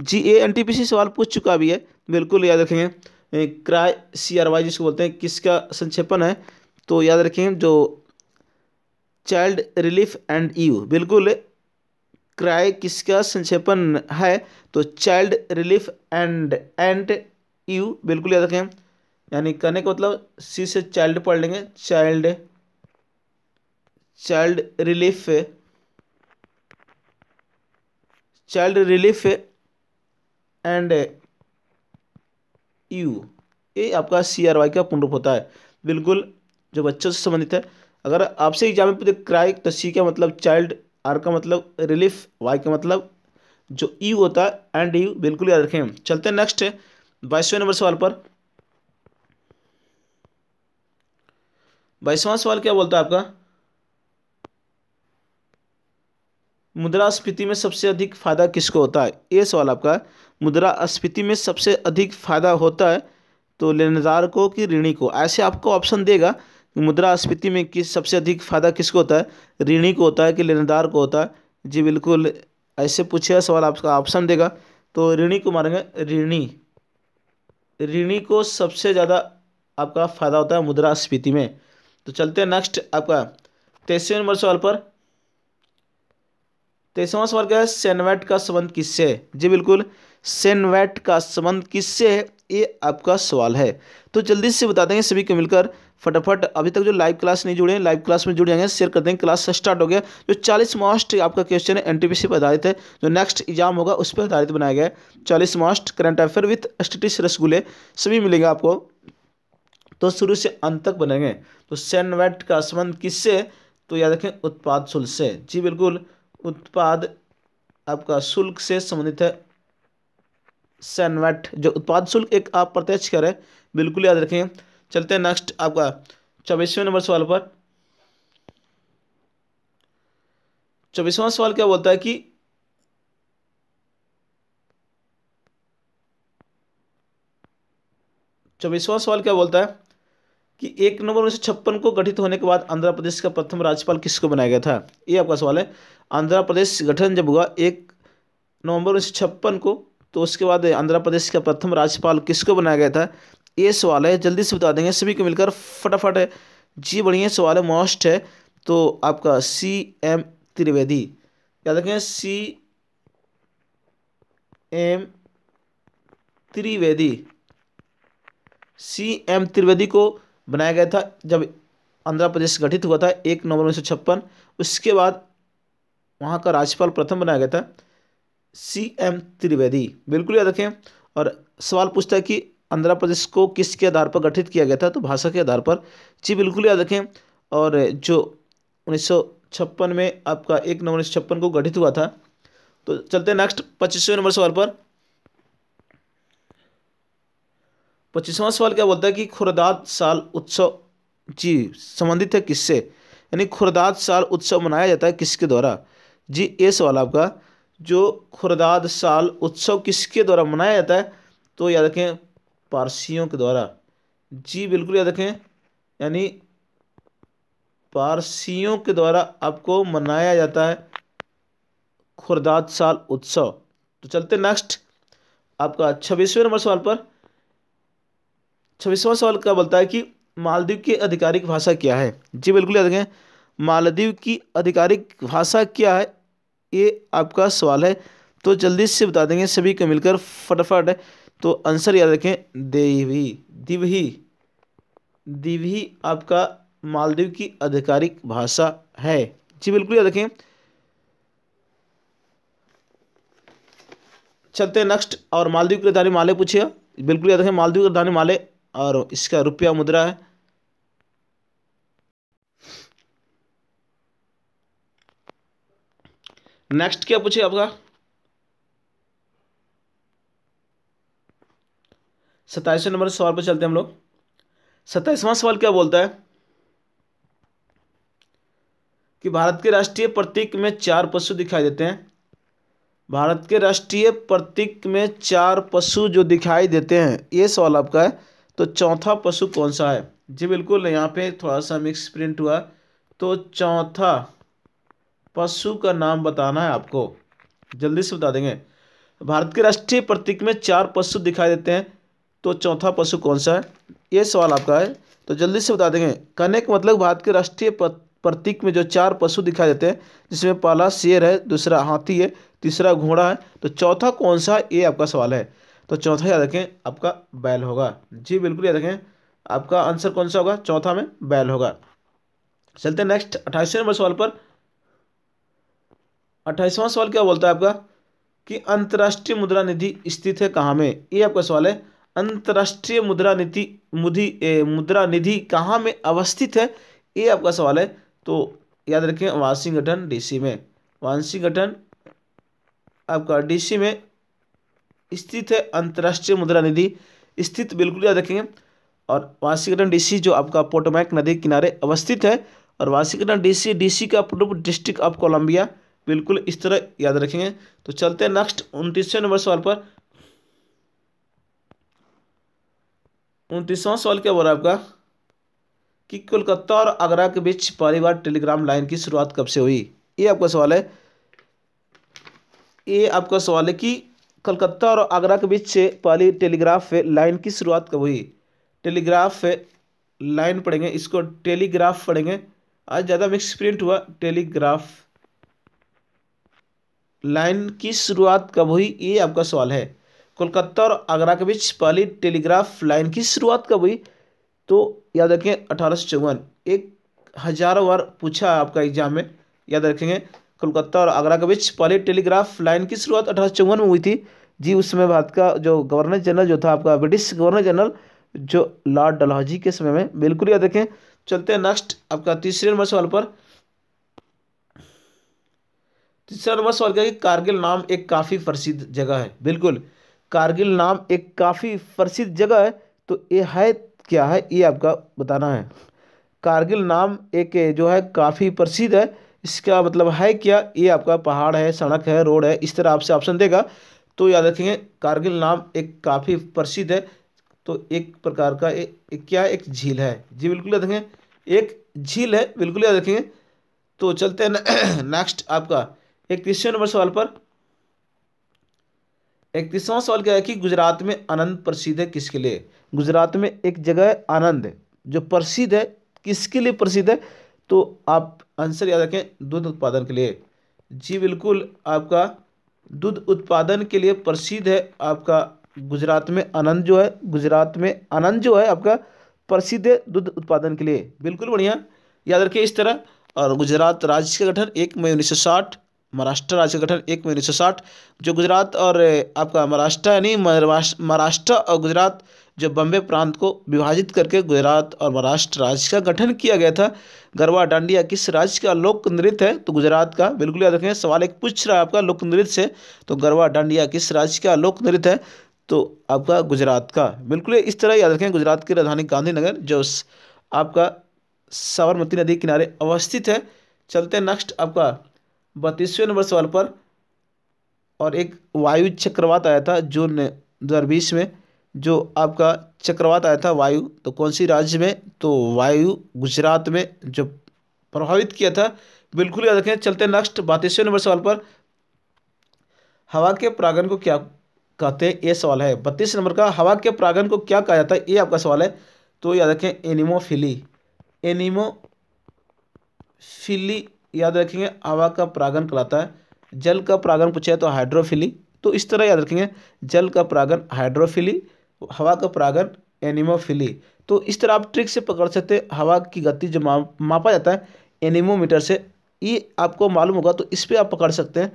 जी A N T P C सवाल पूछ चुका भी है बिल्कुल याद रखेंगे क्राई सी आर वाई जिसको बोलते हैं किसका संक्षेपण है तो याद रखेंगे जो चाइल्ड रिलीफ एंड यू बिल्कुल क्राय किसका संक्षेपण है तो child relief and and you बिल्कुल याद रखें यानी कने का मतलब सी से चाइल्ड पढ़ लेंगे child child relief child relief and you ये आपका सी आर वाई का पूर्ण रूप होता है बिल्कुल जो बच्चों से संबंधित है अगर आपसे एग्जाम में पूछे क्राई तो सी का मतलब चाइल्ड आर का मतलब रिलीफ वाई का मतलब जो यू e होता है एंड यू बिल्कुल याद रखें चलते हैं नेक्स्ट बाईसवें नंबर सवाल पर बाईसवां सवाल क्या बोलता है आपका मुद्रास्फीति में सबसे अधिक फायदा किसको होता है ये सवाल आपका मुद्रास्फीति में सबसे अधिक फायदा होता है तो लेनदार को कि ऋणी को ऐसे आपको ऑप्शन देगा कि मुद्रास्फीति में किस सबसे अधिक फायदा किसको होता है ऋणी को होता है कि लेनदार को होता है जी बिल्कुल ऐसे पूछेगा सवाल आपका ऑप्शन देगा तो ऋणी को मारेंगे ऋणी ऋणी को सबसे ज़्यादा आपका फायदा होता है मुद्रास्फीति में तो चलते हैं नेक्स्ट आपका तेसवें नंबर सवाल पर तेसवा सवाल क्या है सेनवेट का संबंध किससे है जी बिल्कुल सेनवेट का संबंध किससे है ये आपका सवाल है तो जल्दी से बता देंगे सभी को मिलकर फटाफट अभी तक जो लाइव क्लास नहीं जुड़े हैं लाइव क्लास में जुड़ जाएंगे शेयर कर देंगे क्लास स्टार्ट हो गया जो चालीस मोस्ट आपका क्वेश्चन है एनटीपीसी पर आधारित है जो नेक्स्ट एग्जाम होगा उस पर आधारित बनाया गया है चालीस मोस्ट करंट अफेयर विथ स्टेटिस रसगुल्ले सभी मिलेगा आपको तो शुरू से अंत तक बनेंगे तो सेनवेट का संबंध किससे तो याद रखें उत्पाद शुल्क से जी बिल्कुल उत्पाद आपका शुल्क से संबंधित है सेनवेट जो उत्पाद शुल्क एक आप प्रत्यक्ष करें बिल्कुल याद रखें चलते हैं नेक्स्ट आपका चौबीसवें नंबर सवाल पर चौबीसवां सवाल क्या बोलता है कि चौबीसवां सवाल क्या बोलता है कि एक नवंबर उन्नीस छप्पन को गठित होने के बाद आंध्र प्रदेश का प्रथम राज्यपाल किसको बनाया गया था ये आपका सवाल है आंध्र प्रदेश गठन जब हुआ एक नवंबर उन्नीस छप्पन को तो उसके बाद आंध्र प्रदेश का प्रथम राज्यपाल किसको बनाया गया था ये सवाल है जल्दी से बता देंगे सभी को मिलकर फटाफट जी बढ़िया सवाल है मोस्ट है तो आपका सी एम त्रिवेदी याद रखें C M Trivedi C M Trivedi को बनाया गया था जब आंध्र प्रदेश गठित हुआ था एक नवंबर उन्नीस उसके बाद वहाँ का राज्यपाल प्रथम बनाया गया था सी एम त्रिवेदी बिल्कुल याद रखें और सवाल पूछता है कि आंध्र प्रदेश को किसके आधार पर गठित किया गया था तो भाषा के आधार पर जी बिल्कुल याद रखें और जो उन्नीस में आपका एक नवंबर उन्नीस को गठित हुआ था तो चलते हैं नेक्स्ट पच्चीसवें नंबर सवाल पर पच्चीसवां सवाल क्या बोलता है कि खुरदात साल उत्सव जी संबंधित है किससे यानी खुरदात साल उत्सव मनाया जाता है किसके द्वारा जी ये सवाल आपका जो खुरदाद साल उत्सव किसके द्वारा मनाया जाता है तो याद रखें पारसियों के द्वारा जी बिल्कुल याद रखें यानी पारसियों के द्वारा आपको मनाया जाता है खुरदाद साल उत्सव तो चलते नेक्स्ट आपका छब्बीसवें नंबर सवाल पर छब्बीसवा सवाल क्या बोलता है कि मालदीव की आधिकारिक भाषा क्या है जी बिल्कुल याद रखें मालदीव की आधिकारिक भाषा क्या है ये आपका सवाल है तो जल्दी से बता देंगे सभी को मिलकर फटाफट तो आंसर याद रखें देवी दिवही दिवही आपका मालदीव की आधिकारिक भाषा है जी बिल्कुल याद रखें चलते हैं नेक्स्ट और मालदीव की राजधानी माले पूछिए बिल्कुल याद रखें मालदीव की राजधानी माले और इसका रुपया मुद्रा है नेक्स्ट क्या पूछे आपका सताइसवें नंबर सवाल पर चलते हैं हम लोग सताइसवां सवाल क्या बोलता है कि भारत के राष्ट्रीय प्रतीक में चार पशु दिखाई देते हैं भारत के राष्ट्रीय प्रतीक में चार पशु जो दिखाई देते हैं ये सवाल आपका है तो चौथा पशु कौन सा है जी बिल्कुल यहाँ पे थोड़ा सा मिक्स प्रिंट हुआ तो चौथा पशु का नाम बताना है आपको जल्दी से बता देंगे भारत के राष्ट्रीय प्रतीक में चार पशु दिखाई देते हैं तो चौथा पशु कौन सा है ये सवाल आपका है तो जल्दी से बता देंगे कनेक मतलब भारत के राष्ट्रीय प्रतीक में जो चार पशु दिखाई देते हैं जिसमें पहला शेर है दूसरा हाथी है तीसरा घोड़ा है तो चौथा कौन सा ये आपका सवाल है तो चौथा याद रखें आपका बैल होगा जी बिल्कुल याद रखें आपका आंसर कौन सा होगा चौथा में बैल होगा चलते हैं नेक्स्ट अट्ठाईसवें नंबर सवाल पर अट्ठाईसवां सवाल क्या बोलता है आपका कि अंतर्राष्ट्रीय मुद्रा निधि स्थित है कहाँ में ये आपका सवाल है अंतर्राष्ट्रीय मुद्रा नीति मुधि मुद्रा निधि कहाँ में अवस्थित है ये आपका सवाल है तो याद रखें वाशिंगटन डीसी में वाशिंगटन आपका डीसी में स्थित है अंतर्राष्ट्रीय मुद्रा निधि स्थित बिल्कुल याद रखेंगे और वाशिंगटन डीसी जो आपका पोटोमैक नदी किनारे अवस्थित है और वाशिंगटन डीसी डीसी का पूर्व डिस्ट्रिक्ट ऑफ कोलंबिया बिल्कुल इस तरह याद रखेंगे तो चलते हैं नेक्स्ट उनतीसवें नंबर सवाल पर उनतीसवां सवाल क्या बोल रहा है आपका कि कोलकाता और आगरा के बीच पहली बार टेलीग्राम लाइन की शुरुआत कब से हुई ये आपका सवाल है ये आपका सवाल है कि कलकत्ता और आगरा के बीच पहली टेलीग्राफ लाइन की शुरुआत कब हुई टेलीग्राफ लाइन पढ़ेंगे इसको टेलीग्राफ पढ़ेंगे आज ज़्यादा मिक्स प्रिंट हुआ टेलीग्राफ लाइन की शुरुआत कब हुई ये आपका सवाल है कोलकाता और आगरा के बीच पहली टेलीग्राफ लाइन की शुरुआत कब हुई तो याद रखें अठारह सौ चौवन एक हज़ार बार पूछा आपका एग्जाम में याद रखेंगे कोलकाता और आगरा के बीच पहली टेलीग्राफ लाइन की शुरुआत अठारह में हुई थी जी उस समय भारत का जो गवर्नर जनरल जो था आपका ब्रिटिश गवर्नर जनरल जो लॉर्ड डलहौजी के समय में बिल्कुल याद देखें चलते हैं नेक्स्ट आपका तीसरे नंबर सवाल पर तीसरा नंबर सवाल क्या कि कारगिल नाम एक काफ़ी प्रसिद्ध जगह है बिल्कुल कारगिल नाम एक काफ़ी प्रसिद्ध जगह है तो ये है क्या है ये आपका बताना है कारगिल नाम एक जो है काफ़ी प्रसिद्ध है इसका मतलब है क्या ये आपका पहाड़ है सड़क है रोड है इस तरह आपसे ऑप्शन देगा तो याद रखेंगे कारगिल नाम एक काफ़ी प्रसिद्ध है तो एक प्रकार का ए, एक क्या एक झील है जी बिल्कुल याद रखेंगे एक झील है बिल्कुल याद रखेंगे तो चलते हैं नेक्स्ट आपका इकतीसवें नंबर सवाल पर इकतीसवां सवाल क्या है कि गुजरात में आनंद प्रसिद्ध है किसके लिए गुजरात में एक जगह है आनंद जो प्रसिद्ध है किसके लिए प्रसिद्ध है तो आप आंसर याद रखें दूध उत्पादन के लिए जी बिल्कुल आपका दूध उत्पादन के लिए प्रसिद्ध है आपका गुजरात में आनंद जो है गुजरात में आनंद जो है आपका प्रसिद्ध है दूध उत्पादन के लिए बिल्कुल बढ़िया याद रखिए इस तरह और गुजरात राज्य का गठन एक मई उन्नीस सौ साठ महाराष्ट्र राज्य का गठन एक मई उन्नीस सौ साठ जो गुजरात और आपका महाराष्ट्र यानी महाराष्ट्र और गुजरात जब बम्बे प्रांत को विभाजित करके गुजरात और महाराष्ट्र राज्य का गठन किया गया था गरबा डांडिया किस राज्य का लोक नृत्य है तो गुजरात का बिल्कुल याद रखें सवाल एक पूछ रहा है आपका लोक नृत्य से तो गरबा डांडिया किस राज्य का लोक नृत्य है तो आपका गुजरात का बिल्कुल इस तरह याद रखें गुजरात की राजधानी गांधीनगर जो आपका साबरमती नदी किनारे अवस्थित है चलते हैं नेक्स्ट आपका बत्तीसवें नंबर सवाल पर और एक वायु चक्रवात आया था जून दो में जो आपका चक्रवात आया था वायु तो कौन सी राज्य में तो वायु गुजरात में जो प्रभावित किया था बिल्कुल याद रखें चलते हैं नेक्स्ट बातीसवें नंबर सवाल पर हवा के प्रागण को क्या कहते हैं ये सवाल है बत्तीस नंबर का हवा के प्रागण को क्या कहा जाता है ये आपका सवाल है तो याद रखें एनिमोफिली एनिमोफिली याद रखेंगे हवा का प्रागण कहलाता है जल का प्रागण पूछा है तो हाइड्रोफिली तो इस तरह याद रखेंगे जल का प्रागण हाइड्रोफिली हवा का परागण एनिमोफिली तो इस तरह आप ट्रिक से पकड़ सकते हवा की गति जो मा, मापा जाता है एनिमोमीटर से ये आपको मालूम होगा तो इस पर आप पकड़ सकते हैं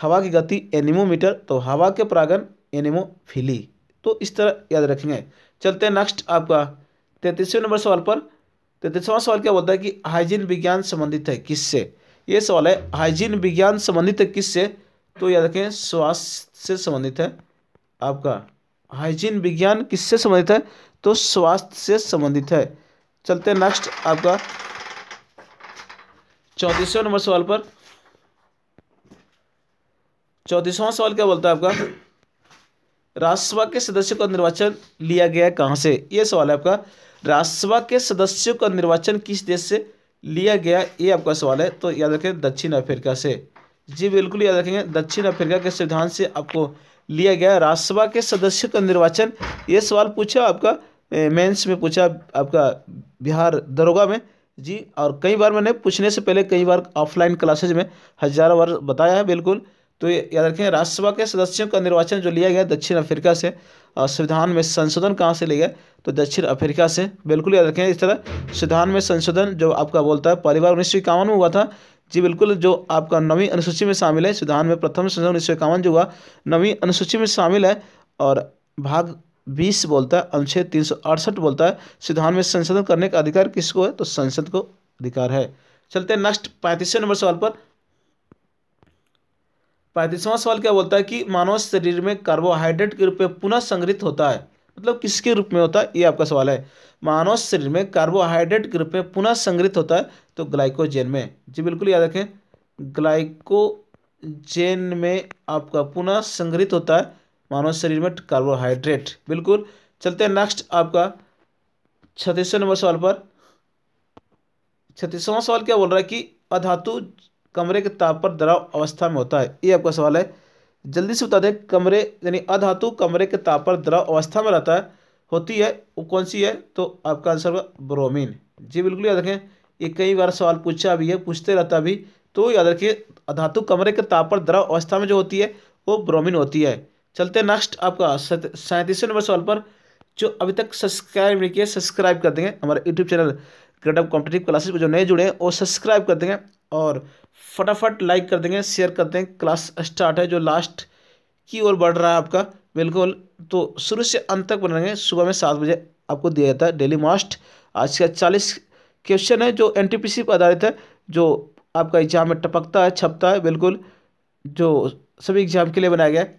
हवा की गति एनिमोमीटर तो हवा के परागण एनिमोफिली तो इस तरह याद रखेंगे चलते हैं नेक्स्ट आपका तैंतीसवें नंबर सवाल पर तैंतीसवां सवाल क्या बोलता है कि हाइजीन विज्ञान संबंधित है किससे ये सवाल है हाइजीन विज्ञान संबंधित है किससे तो याद रखें स्वास्थ्य से संबंधित है आपका हाइजीन विज्ञान किससे संबंधित है तो स्वास्थ्य से संबंधित है चलते हैं नेक्स्ट आपका चौंतीसवें नंबर सवाल पर चौंतीसवां सवाल क्या बोलता है आपका राज्यसभा के सदस्यों का निर्वाचन लिया गया है कहां से यह सवाल है आपका राज्यसभा के सदस्यों का निर्वाचन किस देश से लिया गया ये आपका सवाल है तो याद रखें दक्षिण अफ्रीका से जी बिल्कुल याद रखेंगे दक्षिण अफ्रीका के संविधान से आपको लिया गया राज्यसभा के सदस्य का निर्वाचन ये सवाल पूछा आपका मेंस में पूछा आपका बिहार दरोगा में जी और कई बार मैंने पूछने से पहले कई बार ऑफलाइन क्लासेज में हजारों बार बताया है बिल्कुल तो याद रखें राज्यसभा के सदस्यों का निर्वाचन जो लिया गया दक्षिण अफ्रीका से और संविधान में संशोधन कहाँ से लिया गया तो दक्षिण अफ्रीका से बिल्कुल याद रखें इस तरह संविधान में संशोधन जो आपका बोलता है पहली बार उन्नीस सौ इक्यावन में हुआ था जी बिल्कुल जो आपका नवीं अनुसूची में शामिल है संविधान में प्रथम संशोधन उन्नीस सौ जो हुआ नवीं अनुसूची में शामिल है और भाग बीस बोलता है अनुच्छेद तीन सौ अड़सठ बोलता है संविधान में संशोधन करने का अधिकार किसको है तो संसद को अधिकार है चलते हैं नेक्स्ट पैंतीसवें नंबर सवाल पर पैंतीसवां सवाल क्या बोलता है कि मानव शरीर में कार्बोहाइड्रेट के रूप में पुनः संग्रहित होता है मतलब किसके रूप में होता है ये आपका सवाल है मानव शरीर में कार्बोहाइड्रेट के रूप में पुनः संग्रहित होता है तो ग्लाइकोजेन में जी बिल्कुल याद रखें ग्लाइकोजेन में आपका पुनः संग्रहित होता है मानव शरीर में कार्बोहाइड्रेट बिल्कुल चलते हैं नेक्स्ट आपका छत्तीसवें नंबर सवाल पर छत्तीसवां सवाल क्या बोल रहा है कि अधातु कमरे के ताप पर दराव अवस्था में होता है ये आपका सवाल है जल्दी से बता दें कमरे यानी अधातु कमरे के ताप पर द्रव अवस्था में रहता है होती है वो कौन सी है तो आपका आंसर होगा ब्रोमीन जी बिल्कुल याद रखें ये कई बार सवाल पूछा भी है पूछते रहता भी तो याद रखिए धातु कमरे के ताप पर द्रव अवस्था में जो होती है वो ब्रोमिन होती है चलते नेक्स्ट आपका सैंतीसवें नंबर सवाल पर जो अभी तक सब्सक्राइब नहीं किया सब्सक्राइब कर देंगे हमारे YouTube channel Gradeup competitive classes जो नए जुड़े हैं वो सब्सक्राइब कर देंगे और फटाफट लाइक कर देंगे शेयर कर देंगे क्लास स्टार्ट है जो लास्ट की ओर बढ़ रहा है आपका बिल्कुल तो शुरू से अंत तक बनेंगे सुबह में सात बजे आपको दिया जाता है डेली मास्ट आज का चालीस क्वेश्चन है जो एन पर आधारित है जो आपका एग्जाम में टपकता है छपता है बिल्कुल जो सभी एग्जाम के लिए बनाया गया है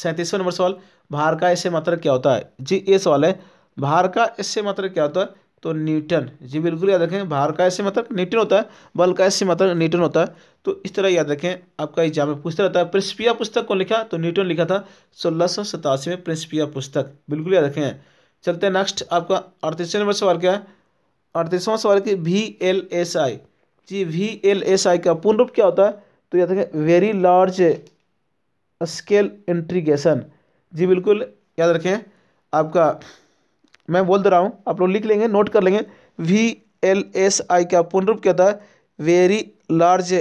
सैंतीसवें नंबर सवाल भार का इससे मात्र क्या होता है जी ये सवाल है भार का इससे मात्र क्या होता है तो न्यूटन जी बिल्कुल याद रखें भार का ऐसे मात्र न्यूटन होता है बल का इससे मात्र न्यूटन होता है तो इस तरह याद रखें आपका एग्जाम में पूछता रहता है प्रिंसिपिया पुस्तक को लिखा तो न्यूटन लिखा था सोलह सौ सतासी में प्रिंसिपिया पुस्तक बिल्कुल याद रखें चलते हैं नेक्स्ट आपका अड़तीसवें नंबर सवाल क्या है अड़तीसवां सवाल की वी एल एस आई जी वी एल एस आई का पूर्ण रूप क्या होता है तो याद रखें वेरी लार्ज स्केल इंट्रीगेशन जी बिल्कुल याद रखें आपका मैं बोल दे रहा हूँ आप लोग लिख लेंगे नोट कर लेंगे वी एल एस आई का पूर्ण रूप क्या होता है very large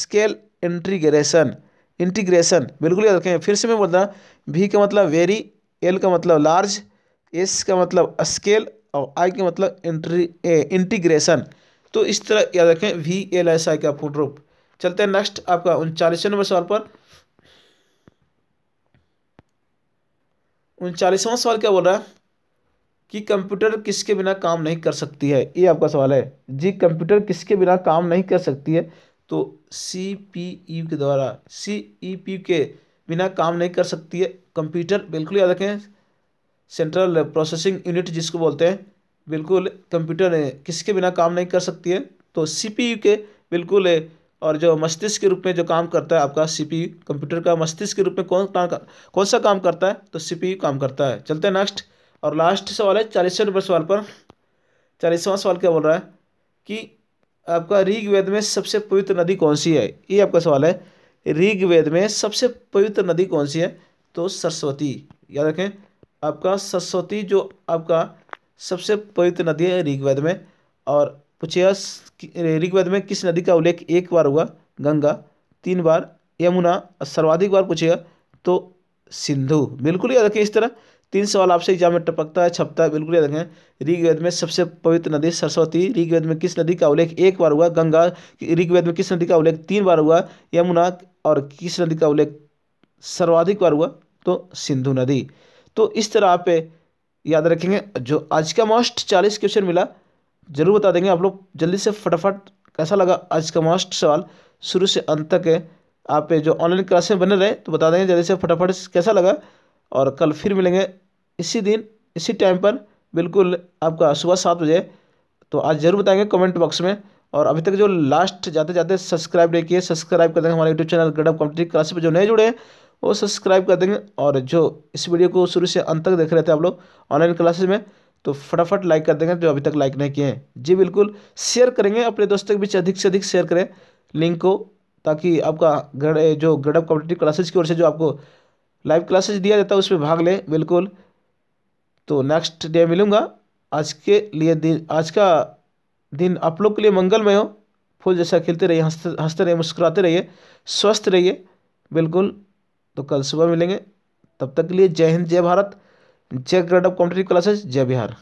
scale integration integration बिल्कुल याद रखें फिर से मैं बोल रहा वी का मतलब वेरी एल का मतलब लार्ज एस का मतलब स्केल और आई के मतलब इंट्री ए, इंटीग्रेशन तो इस तरह याद रखें वी एल एस आई का फूड रूप चलते हैं नेक्स्ट आपका उनचालीसवें नंबर सवाल पर उनचालीसवां सवाल क्या बोल रहा है कि कंप्यूटर किसके बिना काम नहीं कर सकती है ये आपका सवाल है जी कंप्यूटर किसके बिना काम नहीं कर सकती है तो सी पी ई के द्वारा सी ई पी के बिना काम नहीं कर सकती है कंप्यूटर बिल्कुल याद रखें सेंट्रल प्रोसेसिंग यूनिट जिसको बोलते हैं बिल्कुल कंप्यूटर किसी के बिना काम नहीं कर सकती है तो सीपीयू के बिल्कुल और जो मस्तिष्क के रूप में जो काम करता है आपका सीपीयू कंप्यूटर का मस्तिष्क के रूप में कौन कौन सा काम करता है तो सीपीयू काम करता है चलते हैं नेक्स्ट और लास्ट सवाल है चालीसवें नंबर सवाल पर चालीसवां सवाल क्या बोल रहा है कि आपका ऋग्वेद में सबसे पवित्र नदी कौन सी है ये आपका सवाल है ऋग्वेद में सबसे पवित्र नदी कौन सी है तो सरस्वती याद रखें आपका सरस्वती जो आपका सबसे पवित्र नदी है ऋग्वेद में और पूछेगा ऋग्वेद में किस नदी का उल्लेख एक बार हुआ गंगा तीन बार यमुना और सर्वाधिक बार पूछेगा तो सिंधु बिल्कुल याद रखें इस तरह तीन सवाल आपसे एग्जाम में टपकता है छपता है बिल्कुल याद रखें ऋग्वेद में सबसे पवित्र नदी सरस्वती ऋग्वेद में किस नदी का उल्लेख एक बार हुआ गंगा ऋग्वेद में किस नदी का उल्लेख तीन बार हुआ यमुना और किस नदी का उल्लेख सर्वाधिक बार हुआ तो सिंधु नदी तो इस तरह आप याद रखेंगे जो आज का मोस्ट चालीस क्वेश्चन मिला ज़रूर बता देंगे आप लोग जल्दी से फटाफट कैसा लगा आज का मोस्ट सवाल शुरू से अंत तक है आप जो ऑनलाइन क्लास में बने रहे तो बता देंगे जल्दी से फटाफट कैसा लगा और कल फिर मिलेंगे इसी दिन इसी टाइम पर बिल्कुल आपका सुबह सात बजे तो आज ज़रूर बताएंगे कमेंट बॉक्स में और अभी तक जो लास्ट जाते जाते सब्सक्राइब नहीं किए सब्सक्राइब कर देंगे हमारे YouTube channel Gradeup company class पर जो नए जुड़े हैं वो सब्सक्राइब कर देंगे और जो इस वीडियो को शुरू से अंत तक देख रहे थे आप लोग ऑनलाइन क्लासेस में तो फटाफट लाइक कर देंगे जो अभी तक लाइक नहीं किए हैं जी बिल्कुल शेयर करेंगे अपने दोस्तों के बीच अधिक से अधिक शेयर करें लिंक को ताकि आपका ग्रेड जो ग्रेड ऑफ कॉम्पिटेटिव क्लासेज की ओर से जो आपको लाइव क्लासेज दिया जाता है उसमें भाग लें बिल्कुल तो नेक्स्ट डे मिलूँगा आज के लिए दिन आज का दिन आप लोग के लिए मंगलमय हो फूल जैसा खिलते रहिए हंसते हंसते रहिए मुस्कुराते रहिए स्वस्थ रहिए बिल्कुल तो कल सुबह मिलेंगे तब तक के लिए जय हिंद जय भारत जय ग्रेड ऑफ कॉम्पिटेटिव क्लासेस जय बिहार